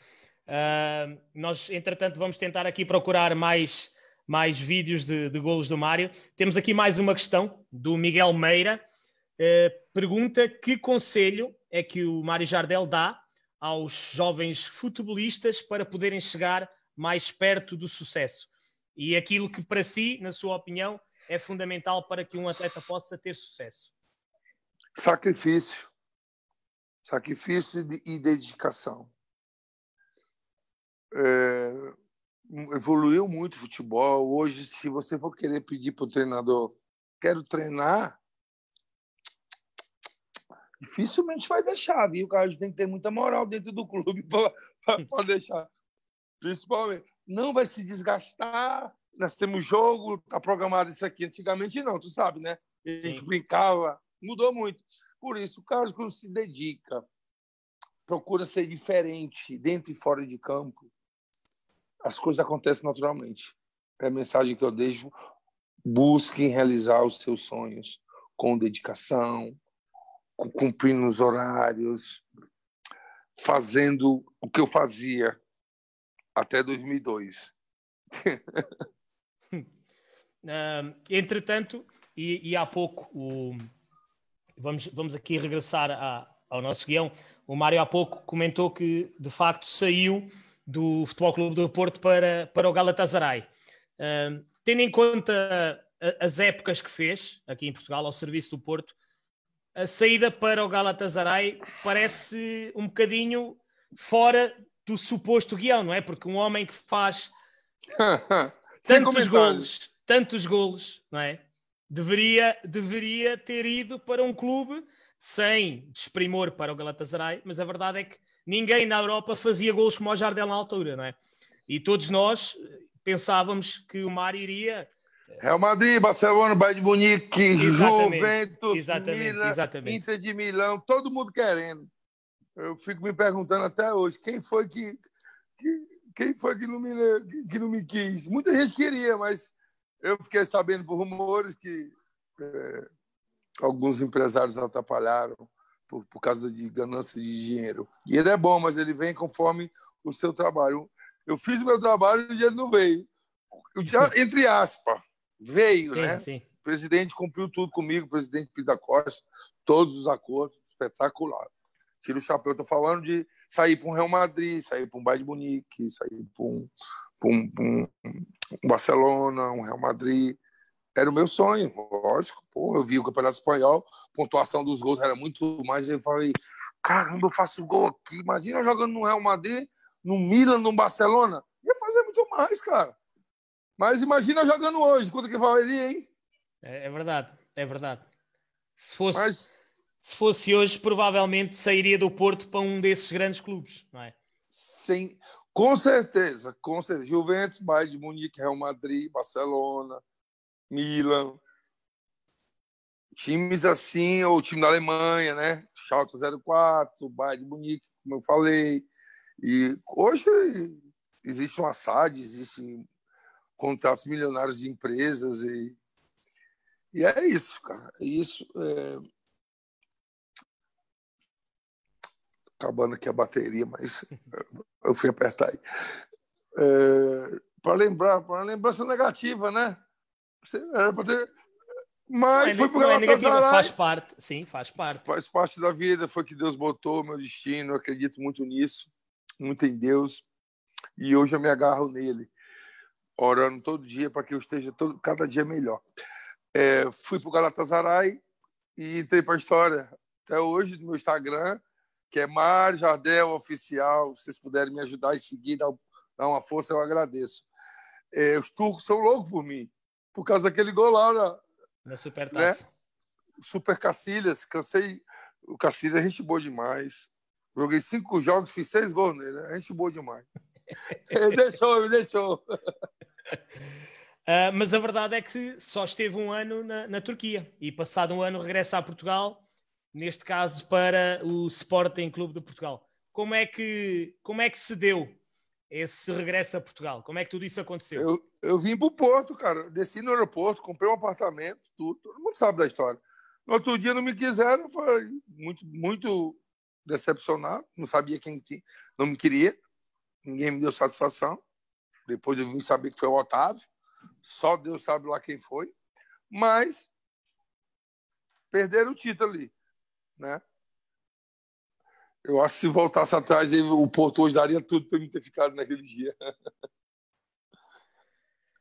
Uh, nós, entretanto, vamos tentar aqui procurar mais, mais vídeos de, de golos do Mário. Temos aqui mais uma questão do Miguel Meira. Uh, pergunta que conselho é que o Mário Jardel dá aos jovens futebolistas para poderem chegar mais perto do sucesso? E aquilo que para si, na sua opinião, é fundamental para que um atleta possa ter sucesso? Sacrifício. Sacrifício e dedicação é, evoluiu muito o futebol. Hoje, se você for querer pedir para o treinador, quero treinar, dificilmente vai deixar, viu? O cara tem que ter muita moral dentro do clube <laughs> para deixar. Principalmente. Não vai se desgastar. Nós temos jogo, tá programado isso aqui. Antigamente não, tu sabe, né? A gente Sim. brincava, mudou muito. Por isso, o Carlos, quando se dedica, procura ser diferente dentro e fora de campo, as coisas acontecem naturalmente. É a mensagem que eu deixo. Busquem realizar os seus sonhos com dedicação, cumprindo os horários, fazendo o que eu fazia até 2002. uh, <laughs> entretanto, e, e, há pouco, o... vamos, vamos aqui regressar a, ao nosso guião, o Mário há pouco comentou que de facto saiu do Futebol Clube do Porto para, para o Galatasaray. Uh, tendo em conta as épocas que fez aqui em Portugal ao serviço do Porto, a saída para o Galatasaray parece um bocadinho fora do suposto guião, não é? Porque um homem que faz <laughs> tantos golos, tantos golos, não é? Deveria, deveria ter ido para um clube sem desprimor para o Galatasaray, mas a verdade é que ninguém na Europa fazia gols como o Jardel na altura, não é? E todos nós eh, pensávamos que o Mar iria. Eh, Real Madrid, Barcelona, Bayern de Munique, Juventus, exatamente, Milan, exatamente. Inter de Milão, todo mundo querendo. Eu fico me perguntando até hoje, quem foi que, que quem foi que não, me, que não me quis? Muita gente queria, mas eu fiquei sabendo por rumores que é, alguns empresários atrapalharam por, por causa de ganância de dinheiro. e ele é bom, mas ele vem conforme o seu trabalho. Eu fiz o meu trabalho e o não veio. O dinheiro, <laughs> entre aspas, veio, sim, né? Sim. O presidente cumpriu tudo comigo, o presidente Pita Costa, todos os acordos, espetacular. Tira o chapéu, estou falando de sair para um Real Madrid, sair para um Bayern de Munique, sair para um, um, um Barcelona, um Real Madrid, era o meu sonho, lógico. Pô, eu vi o Campeonato Espanhol, pontuação dos gols era muito mais. Eu falei, caramba, eu faço gol aqui. Imagina jogando no Real Madrid, no Milan, no Barcelona. Ia fazer muito mais, cara. Mas imagina jogando hoje, quanto que valeria, hein? É, é, verdade, é verdade. Se fosse, Mas... se fosse hoje, provavelmente sairia do Porto para um desses grandes clubes, não é? Sim, com certeza, com certeza. Juventus, Bayern de Munique, Real Madrid, Barcelona, Milan, times assim, ou time da Alemanha, né? Schalke 04, Bayern de Munique, como eu falei. E hoje existe uma SAD, existem contratos milionários de empresas e, e é isso, cara. É isso. É... Acabando aqui a bateria, mas eu fui apertar aí. É... Para lembrar, para lembrança negativa, né? Era para ter. Mas é foi para é né? Faz parte, sim, faz parte. Faz parte da vida, foi que Deus botou o meu destino, eu acredito muito nisso, muito em Deus. E hoje eu me agarro nele, orando todo dia para que eu esteja todo, cada dia melhor. É, fui para o Galatasaray e entrei para a história. Até hoje, no meu Instagram, que é Mar Jardel Oficial, se vocês puderem me ajudar e seguir, dar, uma força, eu agradeço. É, os turcos são loucos por mim por causa daquele gol lá na, né? na Super né? Taça. Né? Super Cacilhas, cansei. O Cacilhas é gente boa demais. Joguei cinco jogos, fiz seis gols nele. A né? é gente boa demais. <laughs> ele deixou, ele deixou. Uh, mas a verdade é que só esteve um ano na, na, Turquia e passado um ano regressa a Portugal, neste caso para o Sporting Clube de Portugal. Como é que, como é que se deu esse regresso a Portugal? Como é que tudo isso aconteceu? Eu, eu vim para o Porto, cara. Desci no aeroporto, comprei um apartamento, tudo. Todo mundo sabe da história. No outro dia não me quiseram, foi muito, muito decepcionado. Não sabia quem tinha, não me queria. Ninguém me deu satisfação. Depois eu vim saber que foi o Otávio. Só Deus sabe lá quem foi. Mas perderam o título ali, né? Eu acho que se voltasse atrás, o Porto hoje daria tudo para mim ter ficado naquele dia. <laughs>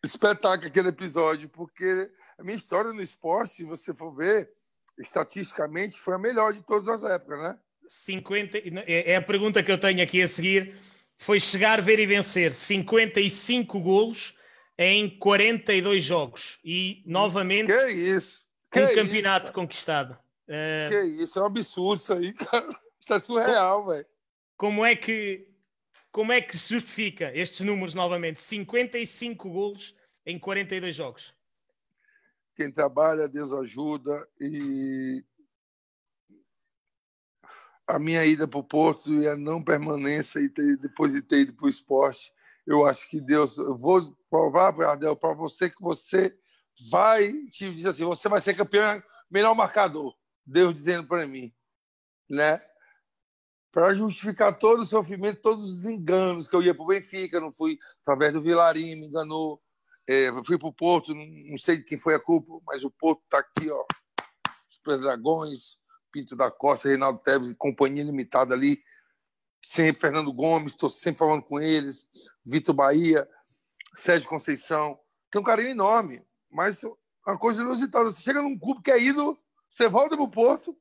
Espetáculo aquele episódio, porque a minha história no esporte, se você for ver, estatisticamente, foi a melhor de todas as épocas, né? 50, é, é a pergunta que eu tenho aqui a seguir. Foi chegar, ver e vencer 55 golos em 42 jogos e novamente que isso? Que um é campeonato isso, conquistado. Que eh, Que isso, é um absurdo isso aí, <laughs> cara. Isto é surreal, velho. Como é que como é que justifica estes números novamente? 55 golos em 42 jogos. Quem trabalha, Deus ajuda. E a minha ida para o Porto e é a não permanência e ter, depois de ter ido para o esporte, eu acho que Deus. Eu vou provar, Bradel, para você que você vai te diz assim: você vai ser campeão, melhor marcador. Deus dizendo para mim, né? para justificar todo o sofrimento, todos os enganos que eu ia para o Benfica, não fui através do Vilarinho, me enganou. É, fui para o Porto, não sei de quem foi a culpa, mas o Porto está aqui, ó. Os Pedragões, Pinto da Costa, Reinaldo Teves, Companhia Limitada ali. Sempre Fernando Gomes, estou sempre falando com eles. Vitor Bahia, Sérgio Conceição. Tem é um carinho enorme, mas é uma coisa inusitada. Você chega num clube que é ido, você volta para o Porto,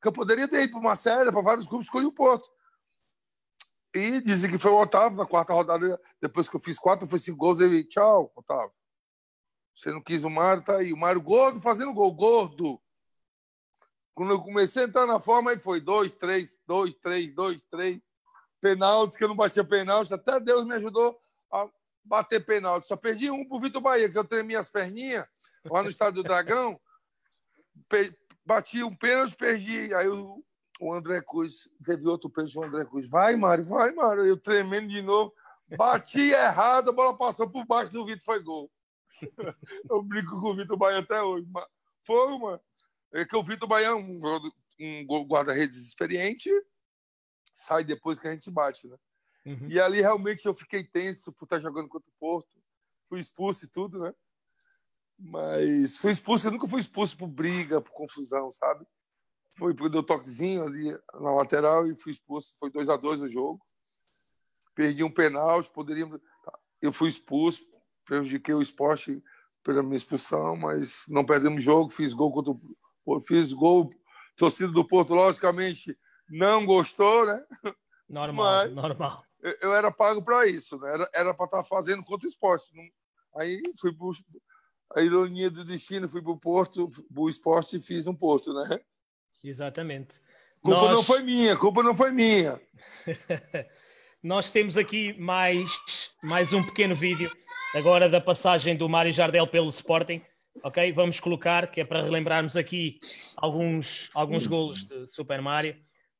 que eu poderia ter ido para uma série, para vários clubes, escolhi o Porto. E dizem que foi o Otávio na quarta rodada, depois que eu fiz quatro, foi cinco gols, ele, tchau, Otávio. Você não quis o Mário, tá aí. O Mário gordo fazendo gol, gordo. Quando eu comecei a entrar na forma, aí foi dois, três, dois, três, dois, três. Penaltis, que eu não batia penalti, até Deus me ajudou a bater penalti. Só perdi um pro Vitor Bahia, que eu tremi as perninhas lá no estádio do Dragão bati um pênalti, perdi. Aí o, o André Cruz, teve outro pênalti, o André Cruz, vai, Mário, vai, Mário. Eu tremendo de novo, bati <laughs> errado, a bola passou por baixo do Vitor, foi gol. <laughs> Eu brinco com o Vitor Baiano até hoje. Mas foi, mano. É que o Vitor Baiano, é um, um guarda-redes experiente, sai depois que a gente bate, né? Uhum. E ali realmente eu fiquei tenso por estar jogando contra o Porto. Fui expulso e tudo, né? Mas fui expulso, eu nunca fui expulso por briga, por confusão, sabe? Foi porque deu toquezinho ali na lateral e fui expulso. Foi 2 a 2 o jogo. Perdi um pênalti, poderíamos. Eu fui expulso, prejudiquei o esporte pela minha expulsão, mas não perdemos jogo. Fiz gol contra o... Fiz gol. Torcida do Porto, logicamente, não gostou, né? Normal, mas... normal eu era pago para isso, né? Era para estar tá fazendo contra o esporte. Aí fui, a ironia do destino, fui para o Porto, o esporte e fiz no Porto, né? Exatamente. Culpa Nós... não foi minha, culpa não foi minha. <laughs> Nós temos aqui mais, mais um pequeno vídeo agora da passagem do Mário Jardel pelo Sporting. Ok, vamos colocar, que é para relembrarmos aqui alguns, alguns golos de Super Mario.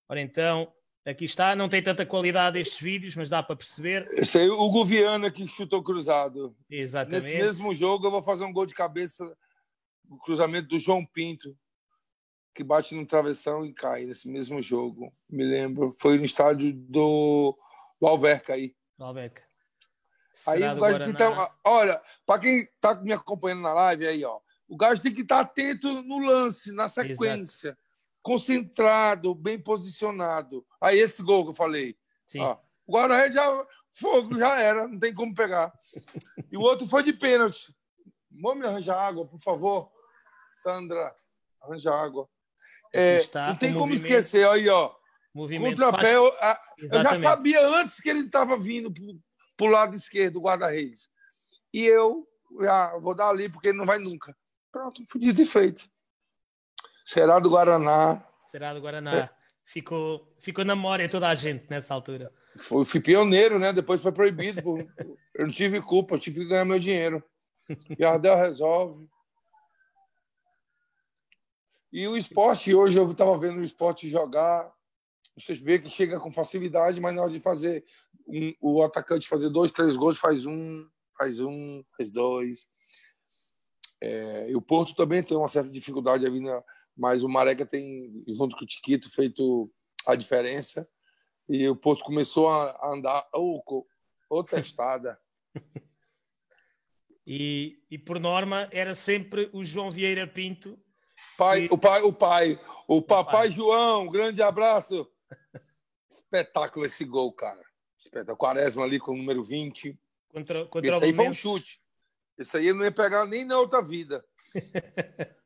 Ora então, Aqui está, não tem tanta qualidade estes vídeos, mas dá para perceber. Esse aí, o Guviana que chutou cruzado. Exatamente. Nesse mesmo jogo eu vou fazer um gol de cabeça, o cruzamento do João Pinto, que bate no travessão e cai nesse mesmo jogo. Me lembro, foi no estádio do, do Alverca aí. Do Alverca. Aí o gajo tem que Olha, para quem está me acompanhando na live aí, ó, o gajo tem que estar tá atento no lance, na sequência. Exato concentrado, bem posicionado. Aí esse gol que eu falei. Sim. Ó, o guarda-redes já fogo, já era, não tem como pegar. E o outro foi de pênalti. Vamos me arranjar água, por favor. Sandra, arranja água. É, não tem como esquecer, aí, ó. Movimento pé eu, eu já sabia antes que ele estava vindo para o lado esquerdo, o guarda-redes. E eu já vou dar ali, porque ele não vai nunca. Pronto, fudido de feito. Será do Guaraná. Será do Guaraná. É. Ficou, ficou na memória toda a gente nessa altura. Foi, fui pioneiro, né? Depois foi proibido. eu não tive culpa, eu tive que ganhar meu dinheiro. E Ardel resolve. E o esporte, hoje eu estava vendo o esporte jogar. Vocês vê que chega com facilidade, mas na hora de fazer um, o atacante fazer dois, três gols, faz um, faz um, faz dois. É, e o Porto também tem uma certa dificuldade ali na, mas o Mareca tem, junto com o Tiquito, feito a diferença. E o Porto começou a andar ou, ou testada. <laughs> E, e, por norma era sempre o João Vieira Pinto. Pai, O pai, o pai, o, o papai pai. João, grande abraço. Espetáculo esse gol, cara. Espetáculo. Quaresma ali com o número 20. Contra, contra Esse aí foi um chute. Isso aí eu não ia pegar nem na outra vida. <laughs>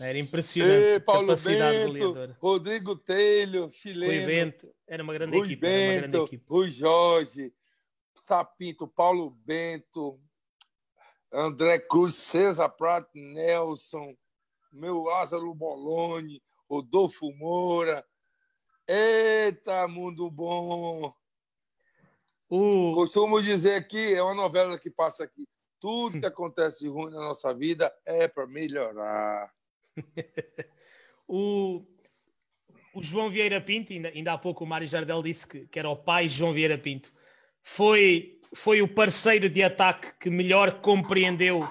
Era impressionante. Ei, Paulo capacidade Bento, Rodrigo Telho, chileno. Rui Bento, era uma grande Rui equipa. Bento, uma grande Rui Jorge, Sapinto, Paulo Bento, André Cruz, César Prato, Nelson, meu Lázaro Boloni, Rodolfo Moura. Eita, mundo bom! Uh. Costumo dizer que é uma novela que passa aqui. Tudo que acontece de ruim na nossa vida é para melhorar. <laughs> o, o, João Vieira Pinto, ainda, ainda há pouco o Mário Jardel disse que, que era o pai João Vieira Pinto, foi, foi o parceiro de ataque que melhor compreendeu uh,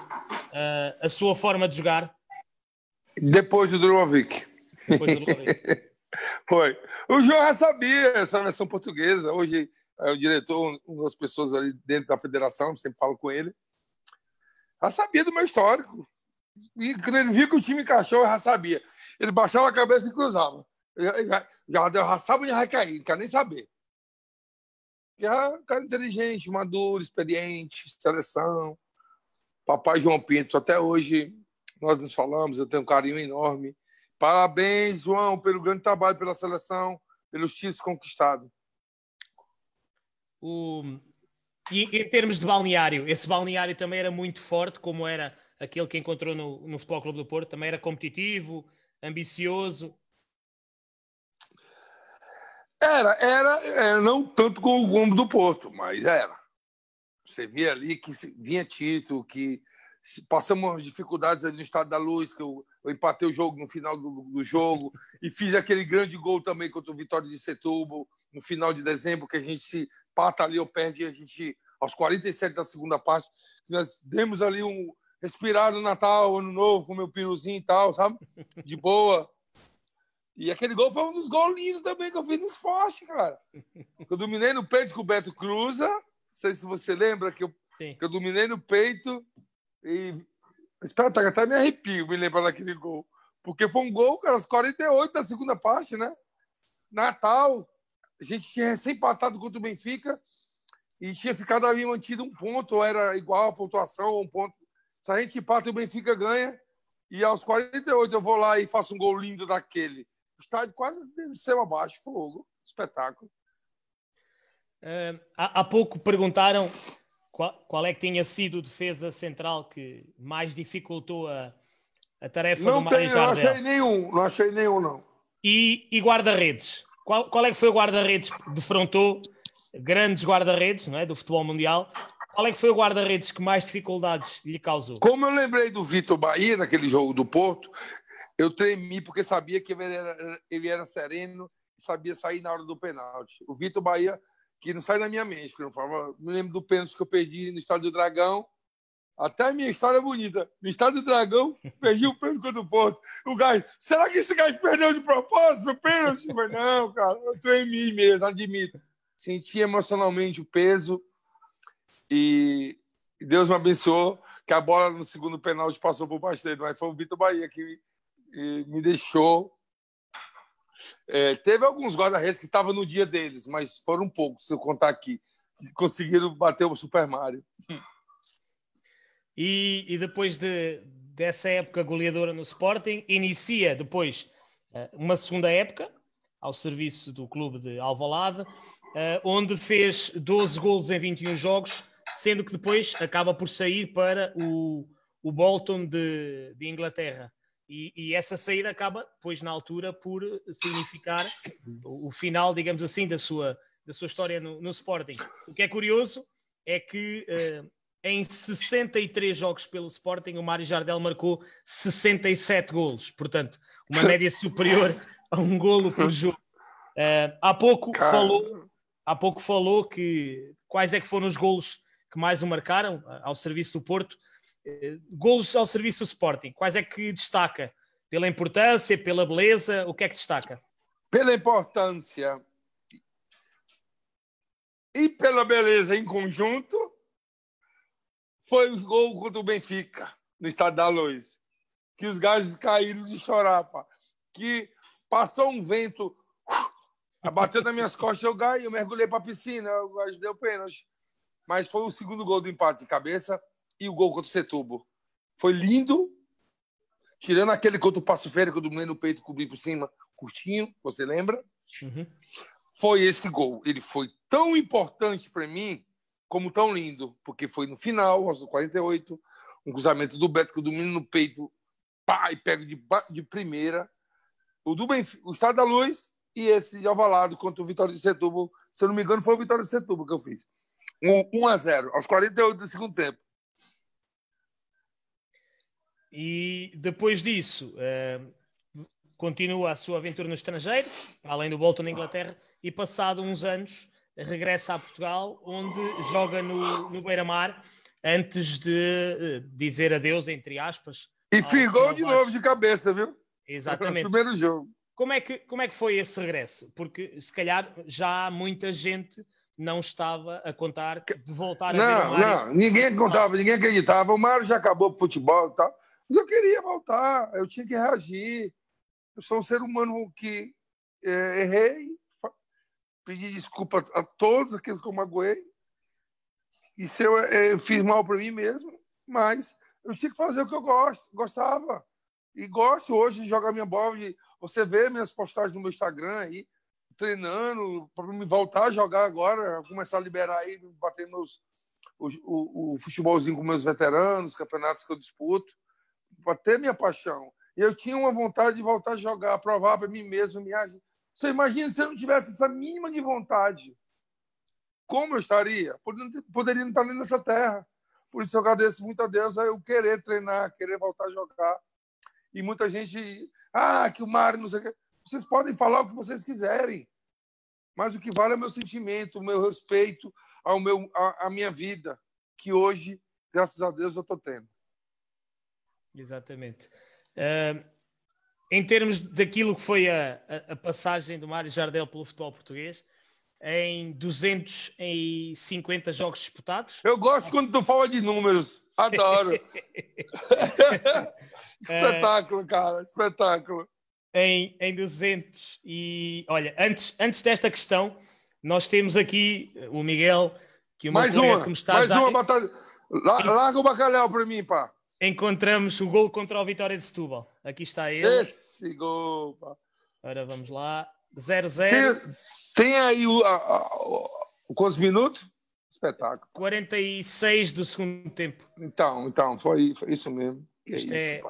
a sua forma de jogar? Depois do Drovic. Depois do Drovic. <laughs> foi. O João já sabia essa versão portuguesa. Hoje é o diretor, uma das pessoas ali dentro da federação, sempre falo com ele já sabia do meu histórico. E quando ele via que o time encaixou, eu já sabia. Ele baixava a cabeça e cruzava. Já, já, já, já sabe onde vai cair, não quer nem saber. Já é um cara inteligente, maduro, experiente, seleção. Papai João Pinto, até hoje nós nos falamos, eu tenho um carinho enorme. Parabéns, João, pelo grande trabalho, pela seleção, pelos títulos conquistados. O, e em termos de balneário, esse balneário também era muito forte, como era aquele que encontrou no, no Futebol Clube do Porto, também era competitivo, ambicioso. Era, era, era não tanto com o Gombo do Porto, mas era. Você via ali que vinha título, que passamos dificuldades ali no Estado da Luz, que eu eu empatei o jogo no final do, do, jogo <laughs> e fiz aquele grande gol também contra o Vitória de Setúbal no final de dezembro, que a gente se pata ali ou perde, a gente, aos 47 da segunda parte, nós demos ali um respirado Natal, Ano Novo, com meu piruzinho e tal, sabe? De boa. E aquele gol foi um dos gols lindos também que eu fiz no esporte, cara. Eu dominei no peito com o Beto Cruza, não sei se você lembra que eu, que eu dominei no peito e espetáculo. Até me arrepio me lembrar daquele gol. Porque foi um gol, cara, aos 48 da segunda parte, né? Natal, a gente tinha recém empatado contra o Benfica e tinha ficado ali mantido um ponto, ou era igual a pontuação, ou um ponto. Se a gente empata, o Benfica ganha. E aos 48 eu vou lá e faço um gol lindo daquele. O estádio quase desceu abaixo, fogo, espetáculo. Uh, há, há pouco perguntaram qual, qual é que tinha sido o defesa central que mais dificultou a, a tarefa não do Maranhão? Não achei nenhum, não achei nenhum, não. E, e guarda-redes? Qual, qual é que foi o guarda-redes que defrontou grandes guarda-redes não é, do futebol mundial? Qual é que foi o guarda-redes que mais dificuldades lhe causou? Como eu lembrei do Vitor Bahia naquele jogo do Porto, eu tremi porque sabia que ele era, ele era sereno sabia sair na hora do pênalti. O Vitor Bahia que não sai da minha mente. Que eu não, falo, lembro do pênalti que eu perdi no Estádio do Dragão. Até a minha história é bonita. No Estádio do Dragão, <laughs> perdi o pênalti contra o Porto. O gás, será que esse gás perdeu de propósito o pênalti? Mas não, cara, eu tô em mim mesmo, admito. Senti emocionalmente o peso e Deus me abençoou que a bola no segundo pênalti passou por baixo dele, mas foi o Vitor Bahia que me deixou é, teve alguns guarda-redes que estavam no dia deles, mas foram poucos, se eu contar aqui, que conseguiram bater o Super Mario. Hum. E, e depois de, dessa época goleadora no Sporting, inicia depois eh, uma segunda época ao serviço do clube de Alvalade, eh, onde fez 12 golos em 21 jogos, sendo que depois acaba por sair para o, o Bolton de, de Inglaterra. E, e, essa saída acaba, pois, na altura, por significar o, o final, digamos assim, da sua, da sua história no, no Sporting. O que é curioso é que uh, em 63 jogos pelo Sporting, o Mário Jardel marcou 67 golos, portanto, uma <laughs> média superior a um golo por jogo. Uh, há, pouco falou, há pouco falou que quais é que foram os golos que mais o marcaram eh, ao serviço do Porto. Eh, golos ao serviço do Sporting, quais é que destaca? Pela importância, pela beleza, o que é que destaca? Pela importância e pela beleza em conjunto, foi o gol do Benfica, no Estado da Luz. Que os gajos caíram de chorar, pá. Que passou um vento, <laughs> bateu nas minhas costas, eu ganhei, eu mergulhei para a piscina, o gajo deu pênalti. Mas foi o segundo gol do empate de cabeça e o gol contra o Setúbal. Foi lindo, tirando aquele contra o Passo Férico que eu no peito, cobri por cima, curtinho, você lembra? Uhum. Foi esse gol. Ele foi tão importante para mim, como tão lindo, porque foi no final, aos 48, um cruzamento do Beto que o domino no peito, pá, e pego de, de primeira. O do Benfica, o Estado da Luz e esse de Alvalado contra o Vitória de Setúbal. Se eu não me engano, foi o Vitória de Setúbal que eu fiz. Um, 1 a 0 aos 48 do segundo tempo. E depois disso, uh, continua a sua aventura no estrangeiro, além do Bolton na Inglaterra, e passado uns anos regressa a Portugal, onde joga no, no Beira-Mar, antes de uh, dizer adeus, entre aspas. E ficou de novo de cabeça, viu? Exatamente. No <laughs> primeiro jogo. Como é, que, como é que foi esse regresso? Porque se calhar já muita gente não estava a contar de voltar não, a ver Não, ninguém contava, ah. ninguém acreditava. O Mário já acabou o futebol e tal. Mas eu queria voltar, eu tinha que reagir. Eu sou um ser humano que é, errei, pedi desculpa a todos aqueles que eu magoei. E se eu, é, eu fiz mal para mim mesmo, mas eu tinha que fazer o que eu gosto, gostava. E gosto hoje de jogar minha bola. De, você vê minhas postagens no meu Instagram aí, treinando, para me voltar a jogar agora, começar a liberar aí, bater meus, o, o, o futebolzinho com meus veteranos, campeonatos que eu disputo para ter minha paixão. E eu tinha uma vontade de voltar a jogar, provar para mim mesmo, me Você imagina se eu não tivesse essa mínima de vontade? Como eu estaria? Poderia, não estar nem nessa terra. Por isso eu agradeço muito a Deus eu querer treinar, querer voltar a jogar. E muita gente, ah, que o Mário, não sei o quê. Vocês podem falar o que vocês quiserem, mas o que vale é o meu sentimento, o meu respeito ao meu, a, a minha vida, que hoje, graças a Deus, eu estou tendo. Exatamente. Uh, em termos daquilo que foi a, a, a, passagem do Mário Jardel pelo futebol português, em 250 jogos disputados. Eu gosto quando tu fala de números, adoro. <laughs> espetáculo, cara, espetáculo. Em, em 200 e olha, antes, antes desta questão, nós temos aqui o Miguel, que o mais uma, que me está mais já... uma batalha. Larga o bacalhau para mim, pá encontramos o gol contra o Vitória de Setúbal. Aqui está ele. Esse gol, pá. vamos lá. 0-0. Tem, tem, aí o, a, a, o, minutos? Espetáculo. 46 do segundo tempo. Então, então, foi, foi isso mesmo. Que Isto é, isso,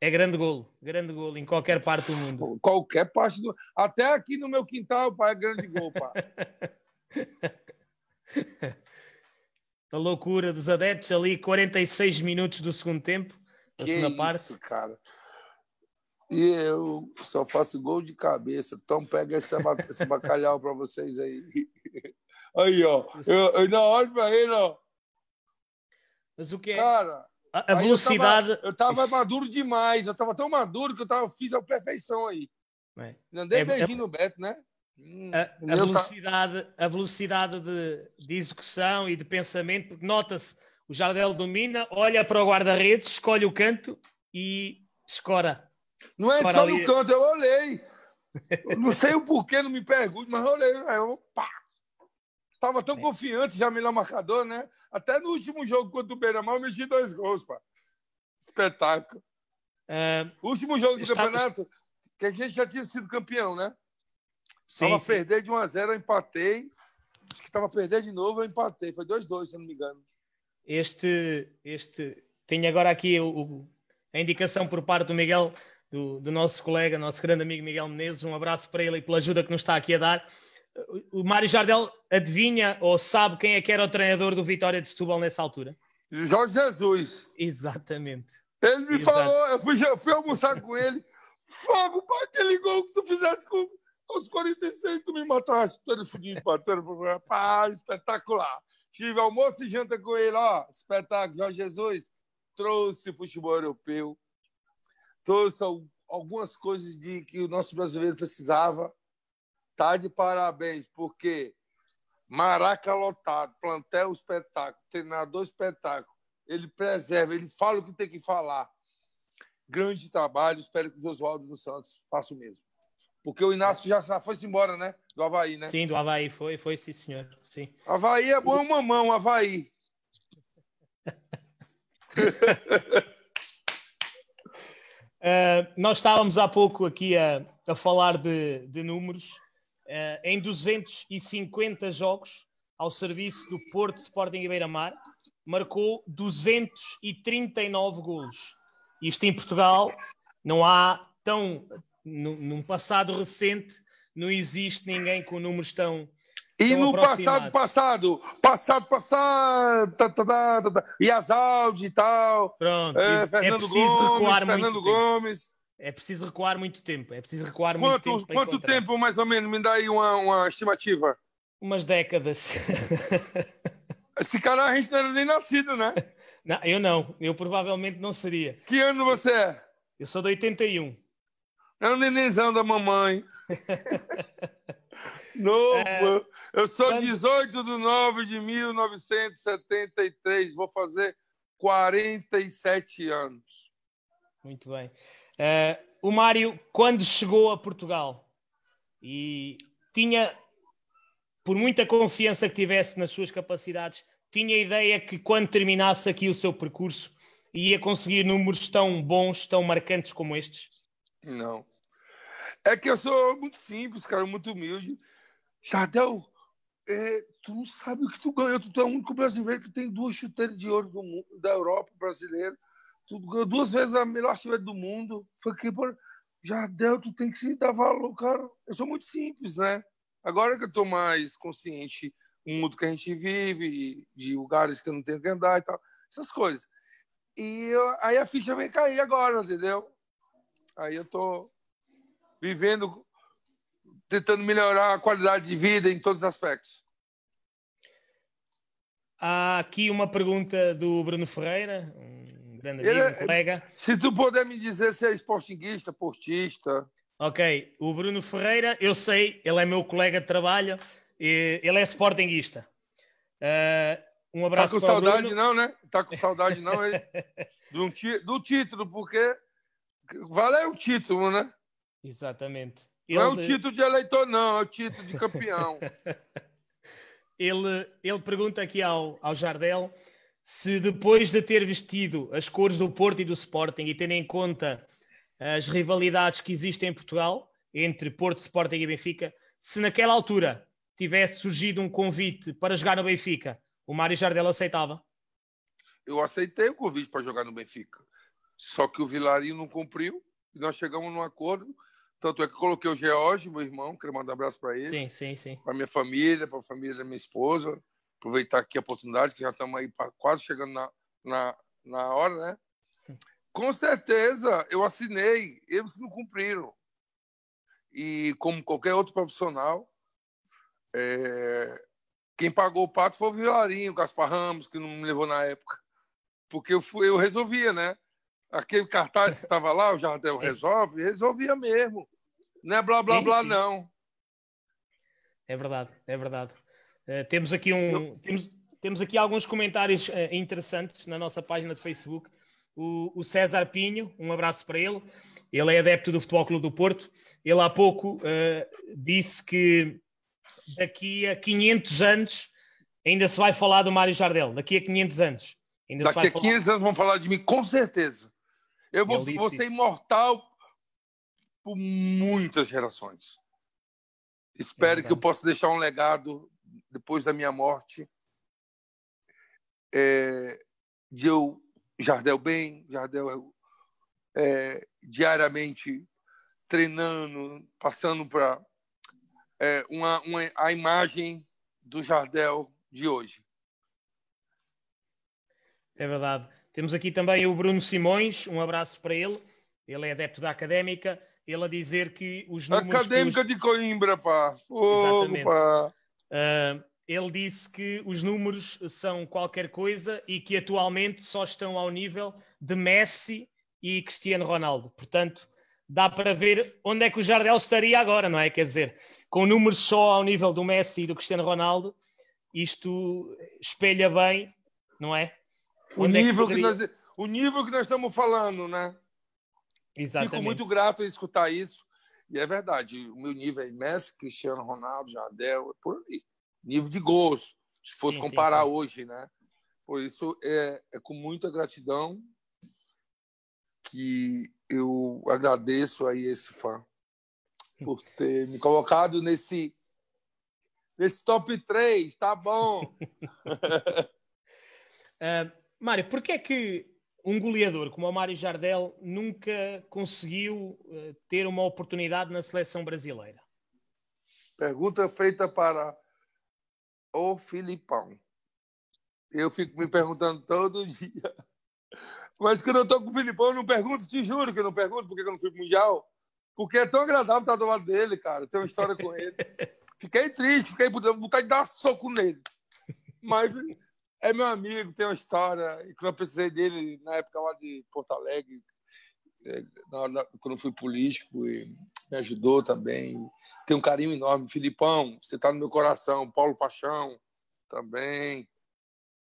é grande golo, grande golo em qualquer parte do mundo. <laughs> Qualquer parte do Até aqui no meu quintal, pá, é grande gol, pá. <laughs> da loucura dos adeptos ali, 46 minutos do segundo tempo, da que segunda parte. Isso, cara. E eu só faço gol de cabeça. Então pega esse, esse bacalhau para vocês aí. <laughs> Aí, ó. Eu, eu não olho para ele, ó. Mas o que é? Cara, a, a velocidade. Eu estava maduro demais. Eu estava tão maduro que eu tava, fiz a perfeição aí. É. Andei é, é beijinho é, no Beto, né? Hum, a, a velocidade, a velocidade de, de, execução e de pensamento, porque nota-se, o Jardel domina, olha para o guarda-redes, escolhe o canto e escora. Não é escolhe o canto, eu olhei. não sei o porquê, não me pergunte, mas eu olhei. Estava Tava tão é. confiante já, melhor marcador, né? Até no último jogo contra o Beira-Mar eu meti dois gols, pá. Espetáculo. Uh, último jogo do está... campeonato, que a gente já tinha sido campeão, né? Sim, tava sim. perder de 1 a 0 eu empatei. Acho que tava perder de novo, eu empatei. Foi 2-2, se não me engano. Este, este, tenho agora aqui o, o, a indicação por parte do Miguel, do, do, nosso colega, nosso grande amigo Miguel Menezes. Um abraço para ele e pela ajuda que nos está aqui a dar. O Mário Jardel adivinha ou sabe quem é que era o treinador do Vitória de Setúbal nessa altura? Jorge Jesus. Exatamente. Ele me Exato. falou, eu fui, eu fui almoçar com ele. <laughs> Fogo, pá, aquele gol que tu fizesse comigo. Aos 46, tu me mataste todo fudido, batendo. Rapaz, espetacular. Tive almoço e janta com ele, ó. Espetáculo. Jorge Jesus trouxe futebol europeu, trouxe algumas coisas de que o nosso brasileiro precisava. Tá de parabéns, porque maraca lotado, plantel espetáculo, treinador espetáculo. Ele preserva, ele fala o que tem que falar. Grande trabalho, espero que o Josualdo dos Santos faça o mesmo. Porque o Inácio já foi-se embora, né? Do Havaí, né? Sim, do Havaí, foi, foi, sim, senhor. Sim. Havaí é bom é mamão, Havaí. uh, <laughs> nós estávamos há pouco aqui a, a falar de, de números. Uh, em 250 jogos ao serviço do Porto Sporting e Beira-Mar, marcou 239 golos. Isto em Portugal não há tão, no, num passado recente, não existe ninguém com números tão. E no passado, passado, passado, passado, tá, tá, tá, tá, tá. e as Aldi e tal. Pronto, é, é Fernando é preciso Gomes, recuar Fernando muito Gomes. Tempo. É preciso recuar muito tempo. É preciso recuar quanto, muito tempo. Quanto encontrar. tempo, mais ou menos, me dá aí uma, uma estimativa? Umas décadas. <laughs> Esse cara a gente não era nem nascido, né? <laughs> Não, eu não. Eu provavelmente não seria. Que ano você é? Eu sou de 81. É o nenenzão da mamãe. <laughs> Novo. É, eu sou 18 de nove de 1973. Vou fazer 47 anos. Muito bem. Uh, o Mário, quando chegou a Portugal e tinha, por muita confiança que tivesse nas suas capacidades, tinha a ideia que quando terminasse aqui o seu percurso ia conseguir números tão bons, tão marcantes como estes? Não. É que eu sou muito simples, cara, muito humilde. Jardel, é, tu não sabe o que tu ganhou. Tu, tu é o único brasileiro que tem duas chuteiras de ouro do mundo, da Europa brasileira. Tu ganhou duas vezes a melhor chuteira do mundo. Foi que, por... Jardel, tu tem que se dar valor, cara. Eu sou muito simples, né? Agora que eu tô mais consciente do mundo que a gente vive, de lugares que eu não tenho que andar e tal, essas coisas. E eu, aí a ficha vem cair agora, entendeu? Aí eu estou vivendo, tentando melhorar a qualidade de vida em todos os aspectos. Há aqui uma pergunta do Bruno Ferreira, um grande amigo, Ele, um é- colega. Se tu puder me dizer se é esportinguista, portista. Ok, o Bruno Ferreira, eu sei, ele é meu colega de trabalho, ele é sportinguista. Uh, um tá abraço Está né? com saudade, não, né? Está com saudade, não, ele, do, do título, porque Vale é o título, né? Exatamente. Ele... Não é o título de eleitor, não, é o título de campeão. <laughs> ele, ele pergunta aqui ao, ao Jardel se depois de ter vestido as cores do Porto e do Sporting e tendo em conta as rivalidades que existem em Portugal entre Porto, Sporting e Benfica, se naquela altura tivesse surgido um convite para jogar no Benfica, o Mário Jardel aceitava? Eu aceitei o convite para jogar no Benfica. Só que o Vilarinho não cumpriu e nós chegamos num acordo. Tanto é que coloquei o George, meu irmão, queria mandar um abraço para ele. Sim, sim, sim. Para minha família, para a família da minha esposa. Aproveitar aqui a oportunidade, que já estamos aí pra, quase chegando na, na, na hora, né? Com certeza, eu assinei, eles não cumpriram. E como qualquer outro profissional, é... quem pagou o pato foi o Vilarinho, o Gaspar Ramos, que não me levou na época. Porque eu, fui, eu resolvia, né? Aquele cartaz que estava lá, o Jardel <laughs> é. resolve, resolvia mesmo. Não é blá blá sim, blá, sim. não. É verdade, é verdade. Uh, temos aqui um. Temos, temos aqui alguns comentários uh, interessantes na nossa página de Facebook. O, o, César Pinho, um abraço para ele. Ele é adepto do Futebol Clube do Porto. Ele há pouco uh, disse que daqui a 500 anos ainda se vai falar do Mário Jardel. Daqui a 500 anos. Ainda daqui a falar... 500 anos vão falar de mim, com certeza. Eu vou, vou ser imortal por muitas gerações. Espero é que eu possa deixar um legado depois da minha morte. É, de eu, Jardel bem, Jardel é, diariamente treinando, passando para é, uma, uma, a imagem do Jardel de hoje. É verdade. Temos aqui também o Bruno Simões, um abraço para ele. Ele é adepto da Académica. Ele a dizer que os números... Académica os... de Coimbra, pá! Fogo, Exatamente. Pá. Uh, ele disse que os números são qualquer coisa e que atualmente só estão ao nível de Messi e Cristiano Ronaldo. Portanto, dá para ver onde é que o Jardel estaria agora, não é? Quer dizer, com números só ao nível do Messi e do Cristiano Ronaldo, isto espelha bem, não é? O nível, é que, que nós, o nível que nós estamos falando, né? Exatamente. Fico muito grato em escutar isso. E é verdade, o meu nível é Messi, Cristiano Ronaldo, Jardel, é por ali. Nível de gols, se fosse sim, comparar sim, sim. hoje, né? Por isso, é, é com muita gratidão que eu agradeço aí esse fã por ter me colocado nesse, nesse top 3, tá bom? <laughs> é, Mário, porquê é que um goleador como o Mário Jardel nunca conseguiu eh, ter uma oportunidade na seleção brasileira? Pergunta feita para o Filipão. Eu fico me perguntando todo <laughs> dia. Mas quando eu estou com o Filipão, eu não pergunto, te juro que eu não pergunto porque eu não fui mundial. Porque é tão agradável estar do lado dele, cara. Tem uma história com ele. <laughs> Fiquei triste, fiquei com vontade de dar soco nele. Mas é meu amigo, tem uma história. E quando eu precisei dele, na época lá de Porto Alegre, é, hora, quando eu fui político, e me ajudou também. Tem um carinho enorme. Filipão, você está no meu coração. Paulo Paixão também.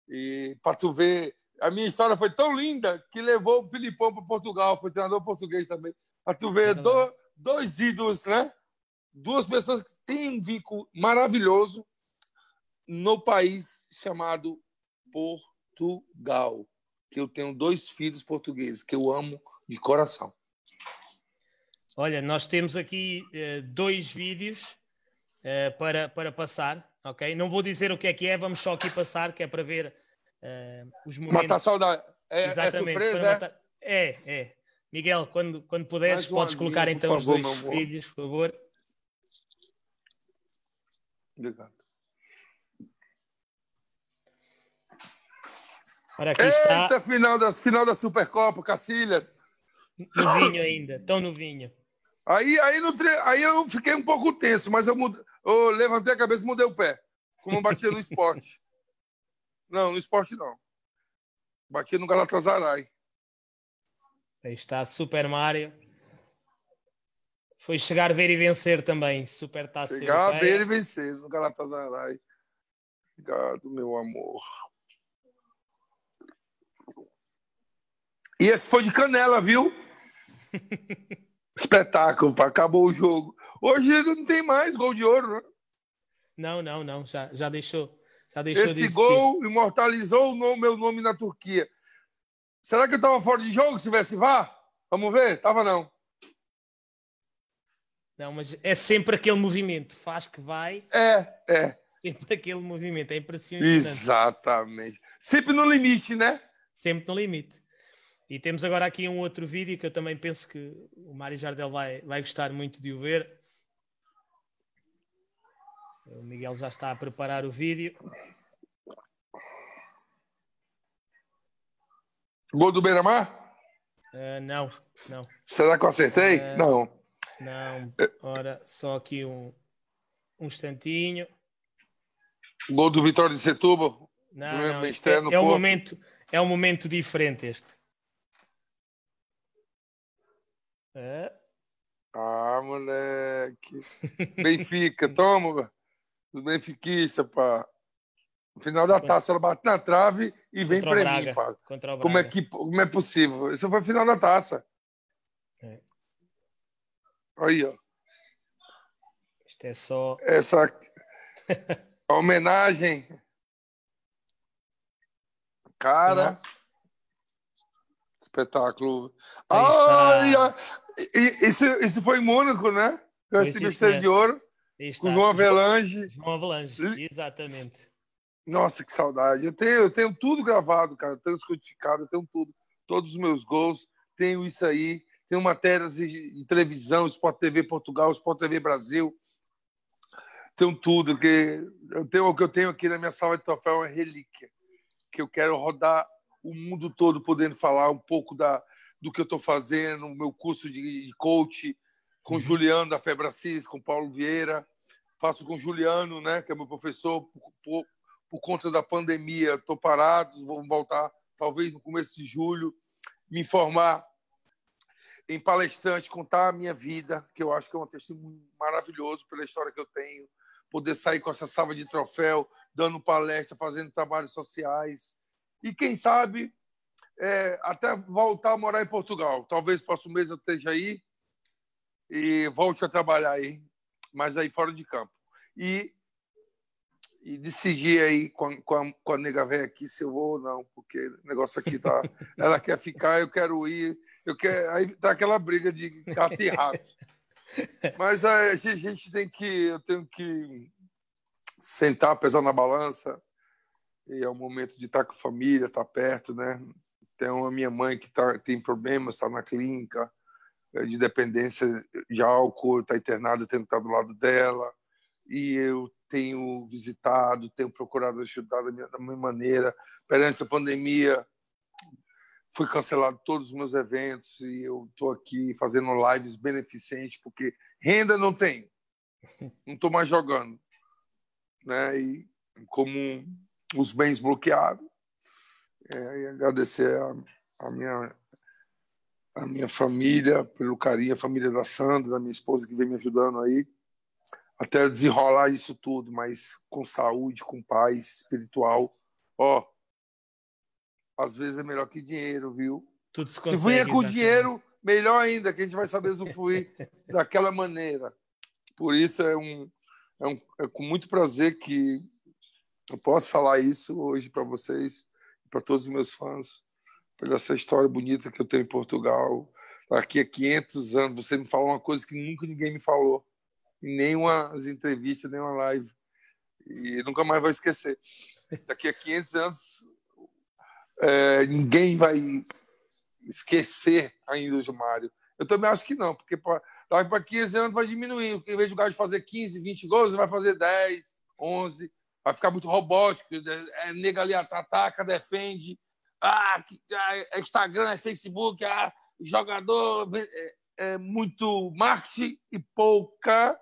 E para tu ver, a minha história foi tão linda que levou o Filipão para Portugal, foi treinador português também. Para tu ver, do, dois ídolos, né? Duas pessoas que têm um vínculo maravilhoso no país chamado Portugal, que eu tenho dois filhos portugueses que eu amo de coração. Olha, nós temos aqui uh, dois vídeos uh, para, para passar, ok? Não vou dizer o que é que é, vamos só aqui passar, que é para ver uh, os momentos. Matar saudade. É, é Exatamente, é surpresa, matar... é? É, é. Miguel, quando, quando puderes, um podes amigo, colocar então favor, os dois vídeos, por favor. Obrigado. aqui Eita, está... final, da, final da Supercopa, Cacilhas. No vinho ainda, estão no vinho. Aí, aí, no tre... aí eu fiquei um pouco tenso, mas eu, mude... eu levantei a cabeça e mudei o pé, como eu bati no esporte. não, no esporte não. Bati no Galatasaray. Aí está Super Mario. Foi chegar, ver e vencer também. Super Tassi. Tá chegar, ver e vencer no Galatasaray. Obrigado, meu amor. E esse foi de canela, viu? <laughs> Espetáculo, acabou o jogo. Hoje não tem mais gol de ouro, né? Não, não, não. Já, já deixou. Já deixou Esse de gol imortalizou o nome, meu nome na Turquia. Será que eu estava fora de jogo se tivesse vá? Vamos ver? Tava não. Não, mas é sempre aquele movimento. Faz que vai. É, é. Sempre aquele movimento. É impressionante. Exatamente. Sempre no limite, né? Sempre no limite. E temos agora aqui um outro vídeo que eu também penso que o Mário Jardel vai, vai gostar muito de o ver. O Miguel já está a preparar o vídeo. Gol do Beira-Mar? Uh, ah, não, não. Será que eu acertei? Uh, não. Não. Ora, só aqui um, um instantinho. Gol do Vitória de Setúbal? Não, não é, é, é um momento, é um momento diferente este. É. Ah, moleque. <laughs> Benfica, toma. Os benfiquistas, pá. No final da taça, ela bate na trave e vem para mim, pá. Como é, que, como é possível? Isso foi final da taça. É. Aí, ó. Isto é só. Essa <laughs> homenagem. Cara. Espetáculo. ai, e, isso, foi em Mônaco, né? Eu o estrela de ouro. Com João Avelange. João Avelange, exatamente. Nossa, que saudade. Eu tenho, eu tenho tudo gravado, cara. Eu tenho tudo. Todos os meus gols, tenho isso aí. Tenho matérias de televisão, Sport TV Portugal, Sport TV Brasil. Tenho tudo. Que eu tenho, o que eu tenho aqui na minha sala de troféu é uma relíquia. Que eu quero rodar o mundo todo podendo falar um pouco da, do que eu estou fazendo, meu curso de, coach com uhum. Juliano da Febracis, com Paulo Vieira, faço com Juliano, né, que é meu professor, por, por, por conta da pandemia, estou parado, vou voltar talvez no começo de julho, me informar em palestrante, contar a minha vida, que eu acho que é um testemunho maravilhoso pela história que eu tenho, poder sair com essa salva de troféu, dando palestra, fazendo trabalhos sociais. E quem sabe é, até voltar a morar em Portugal. Talvez próximo mês eu esteja aí e volte a trabalhar aí, mas aí fora de campo. E, e aí com, a, com, a, com a nega velha aqui se eu vou ou não, porque o negócio aqui tá. <laughs> ela quer ficar, eu quero ir. Eu quero, aí tá aquela briga de gato e rato. Mas é, a gente, a gente tem que. Eu tenho que sentar, pesar na balança. E é o momento de estar tá com a família, estar tá perto, né? Tem então, a minha mãe que tá, tem problemas, está na clínica é, de dependência de álcool, está internada, tenho estar tá do lado dela. E eu tenho visitado, tenho procurado ajudar da minha, da minha maneira. Perante a pandemia, foi cancelado todos os meus eventos e eu estou aqui fazendo lives beneficentes, porque renda não tenho. <laughs> Não estou mais jogando. Né? E como os bens bloqueados, é, agradecer a, a, minha, a minha família pelo carinho, a família da Sandra, a minha esposa que vem me ajudando aí, até desenrolar isso tudo, mas com saúde, com paz espiritual. Ó, às vezes é melhor que dinheiro, viu? Tudo se consegue, Se vier com dinheiro, melhor ainda, que a gente vai saber usufruir <laughs> daquela maneira. Por isso é um, é um é com muito prazer que eu posso falar isso hoje para vocês para todos os meus fãs, pela essa história bonita que eu tenho em Portugal. Aqui há 500 anos, você me falou uma coisa que nunca ninguém me falou, em nenhuma entrevista, nenhuma live. E nunca mais vai esquecer. Daqui a 500 anos, é, ninguém vai esquecer ainda o Mário. Eu também acho que não, porque daqui para 15 anos vai diminuir. Em vez de o Galo fazer 15, 20 gols, vai fazer 10, 11 vai ficar muito robótico, é, é nega ali ataca, defende, ah, que, ah, é Instagram, é Facebook, ah, jogador, é, é muito marketing e pouca,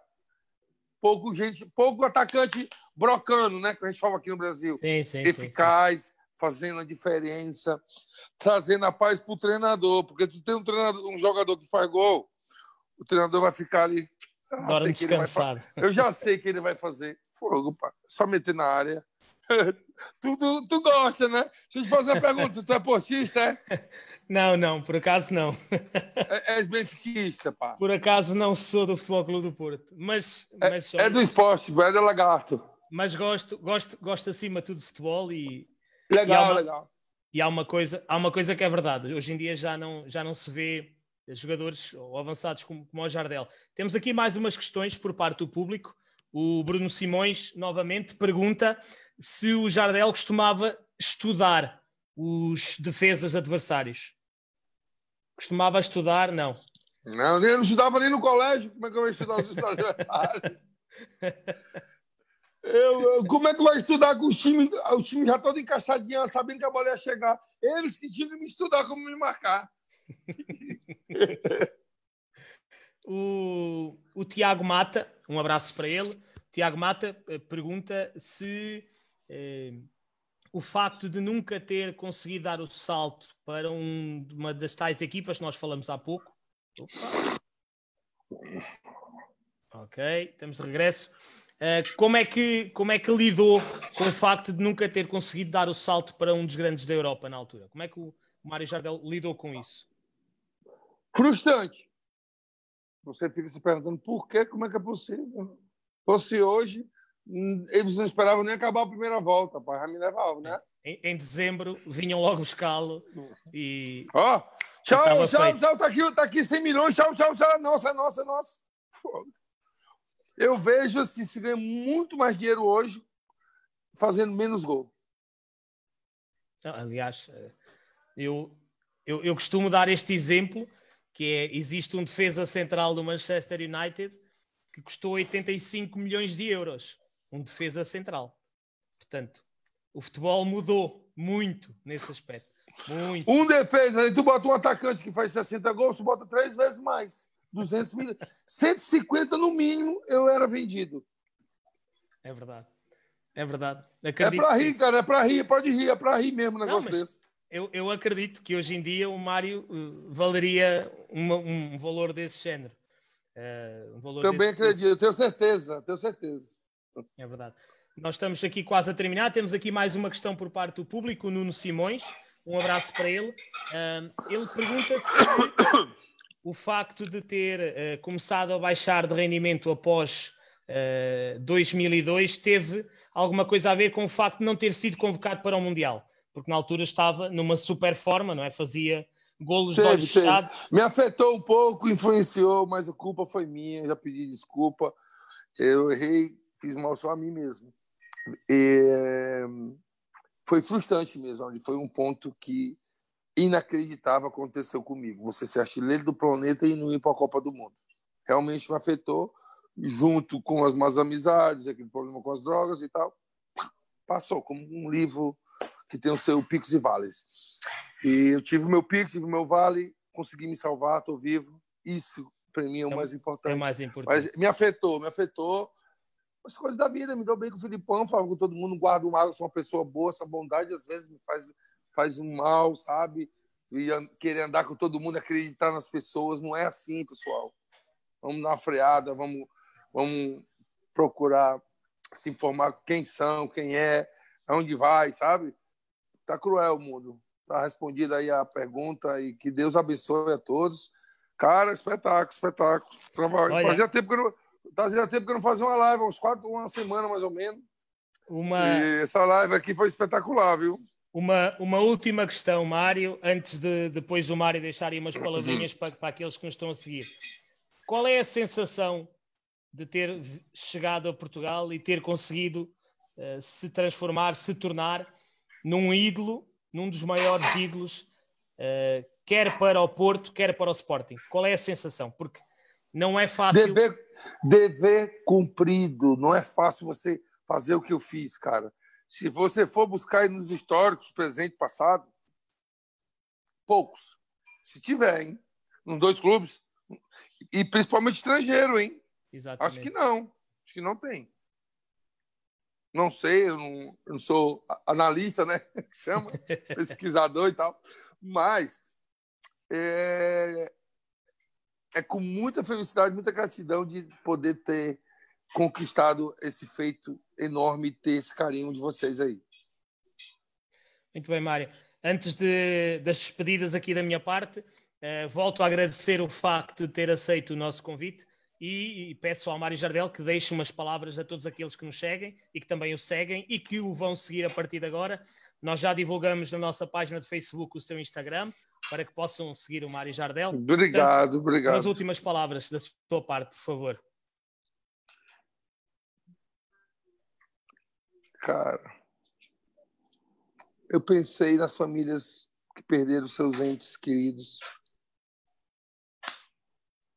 pouco gente, pouco atacante brocando, né, que a gente fala aqui no Brasil, sim, sim, eficaz. Sim, fazendo a diferença, trazendo a paz para o treinador, porque se tem um treinador, um jogador que faz gol, o treinador vai ficar ali descansar. Eu já sei que ele vai fazer. Fogo, pá. Só meter na área. <laughs> tu, tu, tu, gosta, né? Deixa eu te fazer uma pergunta. Tu é portista, é? <laughs> Não, não, por acaso não. é, és benfiquista, pá. Por acaso não sou do Futebol Clube do Porto. Mas, é, mas é do esporte, é do lagarto. Mas gosto, gosto, gosto acima de tudo de futebol e. Legal, e uma, legal. E há uma, coisa, há uma coisa que é verdade. Hoje em dia já não, já não se vê eh, jogadores ou avançados como, como o Jardel. Temos aqui mais umas questões por parte do público. O Bruno Simões, novamente, pergunta se o Jardel costumava estudar os defesas adversários. Costumava estudar? Não. Não, nem não estudava nem no colégio. Como é que eu vou estudar os adversários? <laughs> Eu, eu, como é que vai estudar com o time? O time já todo encaixadinho, sabendo que a bola ia chegar. Eles que tinham que me estudar como me marcar. <laughs> <laughs> o, o Tiago Mata, um abraço para ele. O Tiago Mata eh, pergunta se eh, o facto de nunca ter conseguido dar o salto para um, uma das tais equipas que nós falamos há pouco. Opa. Ok, estamos de regresso. Uh, como, é que, como é que lidou com o facto de nunca ter conseguido dar o salto para um dos grandes da Europa na altura? Como é que o Mário Jardel lidou com isso? frustrante. Você fica se perguntando por quê, como é que é possível? Fosse hoje, hum, eles não esperavam nem acabar a primeira volta, para me levar, né? É. Em, em, dezembro vinham logo buscá-lo e. Ó, oh, tchau, tchau, tchau, tá aqui, tá aqui 100 milhões, tchau, tchau, tchau, nossa, nossa, nossa. Eu vejo assim, se ganha muito mais dinheiro hoje fazendo menos gol. Ah, aliás, eh, eu, eu, eu costumo dar este exemplo que é, existe um defesa central do Manchester United que custou 85 milhões de euros, um defesa central. Portanto, o futebol mudou muito nesse aspecto. Muito. Um defesa, tu bota um atacante que faz 60 gols, tu bota três vezes mais. 200 mil, 150 <laughs> no mínimo eu era vendido. É verdade. É verdade. É Acredito é para rir, cara, é para rir, pode rir, é para rir mesmo o negócio não, mas, desse eu, eu acredito que hoje em dia o Mário uh, valeria uma, um valor desse género. Uh, um Também acredito, desse... tenho certeza, tenho certeza. É verdade. Nós estamos aqui quase a terminar. Temos aqui mais uma questão por parte do público, o Nuno Simões. Um abraço para ele. Uh, ele pergunta se <coughs> o facto de ter começado a baixar de rendimento após Uh, 2002 teve alguma coisa a ver com o facto de não ter sido convocado para o Mundial porque na altura estava numa super forma, não é? Fazia golos teve, de olhos teve. fechados. Me afetou um pouco, influenciou, mas a culpa foi minha, já pedi desculpa. Eu errei, fiz mal só a mim mesmo. E, eh, foi frustrante mesmo, foi um ponto que inacreditável aconteceu comigo. Você ser artilheiro do planeta e não ir para a Copa do Mundo. Realmente me afetou, junto com as más amizades, aquele problema com as drogas e tal. Passou como um livro que tem o seu picos e vales. E eu tive o meu pico, tive o meu vale, consegui me salvar, estou vivo. Isso para mim é, é o mais importante. É mais importante. Mas me afetou, me afetou. As coisas da vida, me deu bem com o Filipão, falo com todo mundo, guardo um água, sou uma pessoa boa, essa bondade às vezes me faz, faz um mal, sabe? E querer andar com todo mundo, acreditar nas pessoas, não é assim, pessoal. Vamos dar uma freada, vamos, vamos procurar se informar quem são, quem é, aonde vai, sabe? Tá cruel o mundo. Tá respondida aí a pergunta e que Deus abençoe a todos. Cara, espetáculo, espetáculo. Trabalho. Fazia tempo que eu não, fazia tempo que eu não fazia uma live, uns quatro, uma semana mais ou menos. Uma... E essa live aqui foi espetacular, viu? Uma, uma última questão, Mário, antes de depois o Mário deixar aí umas palavrinhas para, para aqueles que nos estão a seguir. Qual é a sensação de ter chegado a Portugal e ter conseguido uh, se transformar, se tornar num ídolo, num dos maiores ídolos, uh, quer para o Porto, quer para o Sporting? Qual é a sensação? Porque não é fácil. Dever, dever cumprido, não é fácil você fazer o que eu fiz, cara. Se você for buscar nos históricos, presente, passado, poucos. Se tiver, hein? Nos dois clubes. E principalmente estrangeiro, hein? Exatamente. Acho que não. Acho que não tem não sei, eu não, eu não sou analista, né? <laughs> Chama, <laughs> pesquisador e tal. Mas é, é com muita felicidade, muita gratidão de poder ter conquistado esse feito enorme e ter esse carinho de vocês aí. Muito bem, Mário. Antes de, das despedidas aqui da minha parte, eh, volto a agradecer o facto de ter aceito o nosso convite. E, e peço ao Mário Jardel que deixe umas palavras a todos aqueles que nos seguem e que também o seguem e que o vão seguir a partir de agora. Nós já divulgamos na nossa página de Facebook o seu Instagram para que possam seguir o Mário Jardel. Obrigado, Portanto, obrigado. As últimas palavras da sua parte, por favor. Cara, eu pensei nas famílias que perderam seus entes queridos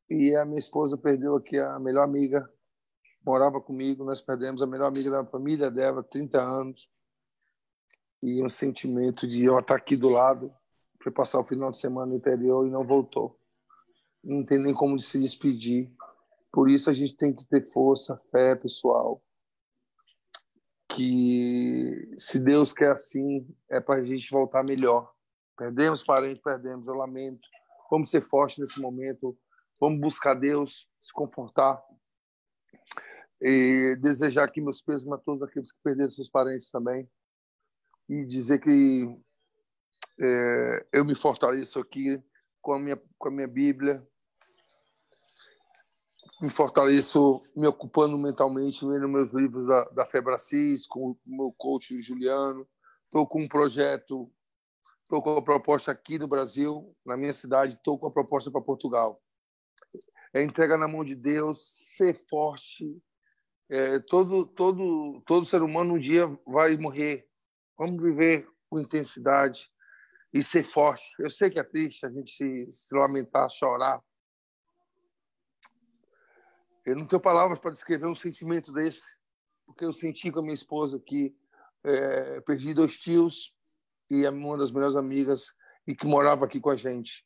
e a minha esposa perdeu aqui a melhor amiga, morava comigo, nós perdemos a melhor amiga da família dela, 30 anos. E um sentimento de eu estar tá aqui do lado, foi passar o final de semana no interior e não voltou. Não tem nem como se despedir. Por isso a gente tem que ter força, fé, pessoal. Que se Deus quer assim, é para a gente voltar melhor. Perdemos parentes perdemos, eu lamento. Vamos ser fortes nesse momento. Vamos buscar Deus, se confortar e desejar aqui meus pesos a todos aqueles que perderam seus parentes também e dizer que é, eu me fortaleço aqui com a minha, com a minha Bíblia, me fortaleço me ocupando mentalmente, lendo meus livros da, da Febracis, com o meu coach Juliano. Estou com um projeto, estou com a proposta aqui no Brasil, na minha cidade, estou com a proposta para Portugal é entrega na mão de Deus, ser forte. É, todo, todo, todo ser humano um dia vai morrer. Vamos viver com intensidade e ser forte. Eu sei que é triste a gente se, se lamentar, chorar. Eu não tenho palavras para descrever um sentimento desse, porque eu senti com a minha esposa que é, perdi dois tios e uma das melhores amigas e que morava aqui com a gente.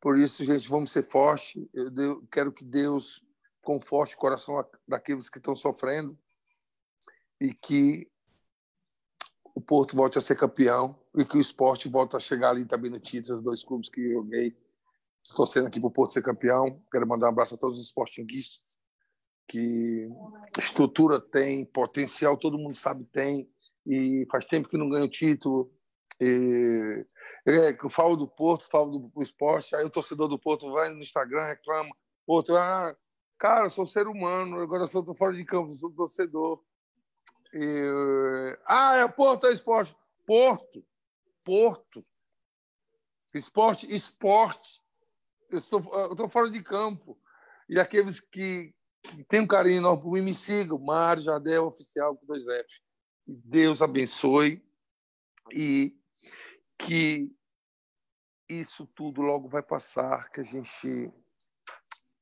Por isso, gente, vamos ser fortes. Eu quero que Deus conforte o coração daqueles que estão sofrendo e que o Porto volte a ser campeão e que o esporte volte a chegar ali também no título, os dois clubes que eu joguei. Estou sendo aqui para o Porto ser campeão. Quero mandar um abraço a todos os esportinguistas, que estrutura tem, potencial todo mundo sabe tem, e faz tempo que não ganha o título, e, é, eu falo do Porto, falo do, do esporte, aí o torcedor do Porto vai no Instagram, reclama, outro, ah, cara, eu sou ser humano, agora eu estou fora de campo, sou torcedor. E, ah, é Porto, é esporte. Porto, Porto. Esporte, esporte. Eu estou fora de campo. E aqueles que, que têm um carinho enorme por mim, me sigam. Mário Jardel, oficial com dois F. Deus abençoe. E que isso tudo logo vai passar, que a gente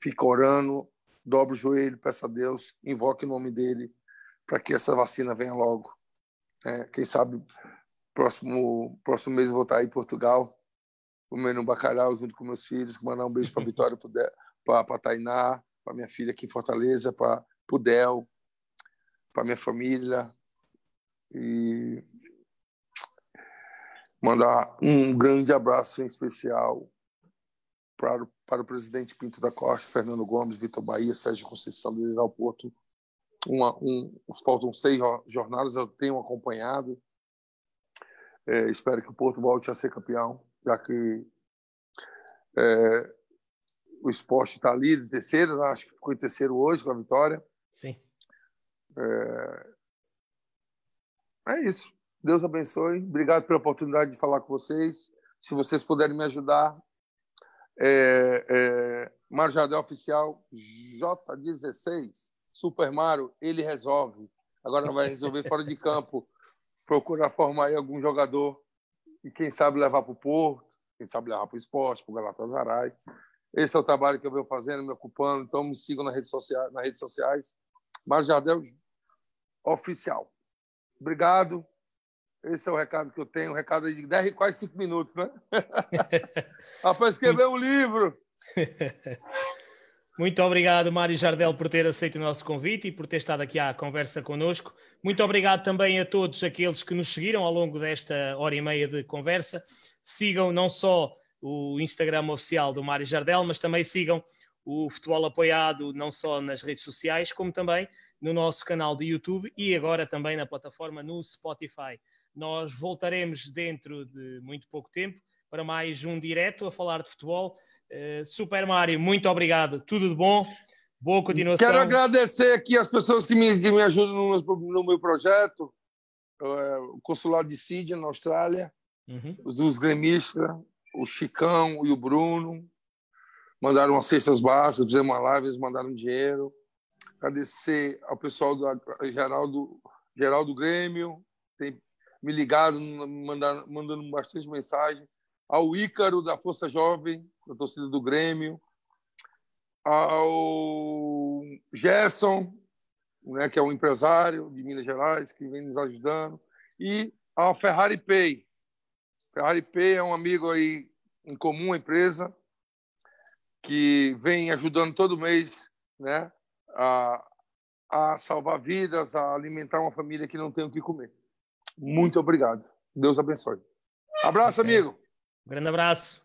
fica orando, dobra o joelho, peça a Deus, invoque o nome dele para que essa vacina venha logo. É, quem sabe próximo próximo mês eu vou estar aí em Portugal comendo um bacalhau junto com meus filhos, mandar um beijo para <laughs> Vitória, para Tainá, para minha filha aqui em Fortaleza, para Pudel, para minha família e mandar um grande abraço em especial para, para o presidente Pinto da Costa, Fernando Gomes, Vitor Bahia, Sérgio Conceição, Luiz Alporto. Uma, um, faltam seis jornadas, eu tenho acompanhado. É, espero que o Porto volte a ser campeão, já que é, o esporte está ali em terceiro, né? acho que ficou em terceiro hoje com a vitória. Sim. É, é isso. Deus abençoe. Obrigado pela oportunidade de falar com vocês. Se vocês puderem me ajudar, é, é, Oficial J16, Super Mario, ele resolve. Agora vai resolver fora de campo. Procura formar aí algum jogador e quem sabe levar para o Porto, quem sabe levar para o esporte, para o Galatasaray. Esse é o trabalho que eu venho fazendo, me ocupando. Então me sigam nas redes sociais. Nas redes sociais. Oficial. Obrigado. Esse é o recado que eu tenho, um recado de 10 e quase 5 minutos, né? <laughs> Ah, Rapaz, escrever um livro! <laughs> Muito obrigado, Mário Jardel, por ter aceito o nosso convite e por ter estado aqui à conversa connosco. Muito obrigado também a todos aqueles que nos seguiram ao longo desta hora e meia de conversa. Sigam não só o Instagram oficial do Mário Jardel, mas também sigam o Futebol Apoiado, não só nas redes sociais, como também no nosso canal de YouTube e agora também na plataforma no Spotify. Nós voltaremos dentro de muito pouco tempo para mais um direto a falar de futebol. Uh, Super Mário, muito obrigado, tudo de bom, boa continuação. Quero agradecer aqui as pessoas que me, que me ajudam no, no, meu projeto, uh, o Consulado de Sydney, na Austrália, uhum. os dos gremistas, o Chicão e o Bruno, mandaram umas cestas baixas, fizemos uma live, eles mandaram dinheiro. Agradecer ao pessoal do Geraldo, Geraldo Grêmio, tem me ligaram, mandaram, mandando bastante mensagem. Ao Ícaro, da Força Jovem, da torcida do Grêmio. Ao Gerson, né, que é um empresário de Minas Gerais, que vem nos ajudando. E ao Ferrari Pay. Ferrari Pay é um amigo aí em comum, a empresa, que vem ajudando todo mês né, a, a salvar vidas, a alimentar uma família que não tem o que comer. Muito obrigado. Deus abençoe. Abraço, okay. amigo. Um grande abraço.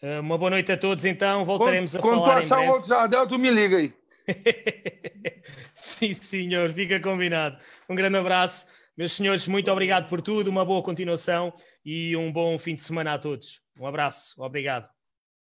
Eh, uma boa noite a todos, então. Voltaremos quando, a quando falar. Quando passar o outro Jardel, tu me liga aí. <laughs> Sim, senhor, fica combinado. Um grande abraço. Meus senhores, muito obrigado por tudo, uma boa continuação e um bom fim de semana a todos. Um abraço, obrigado.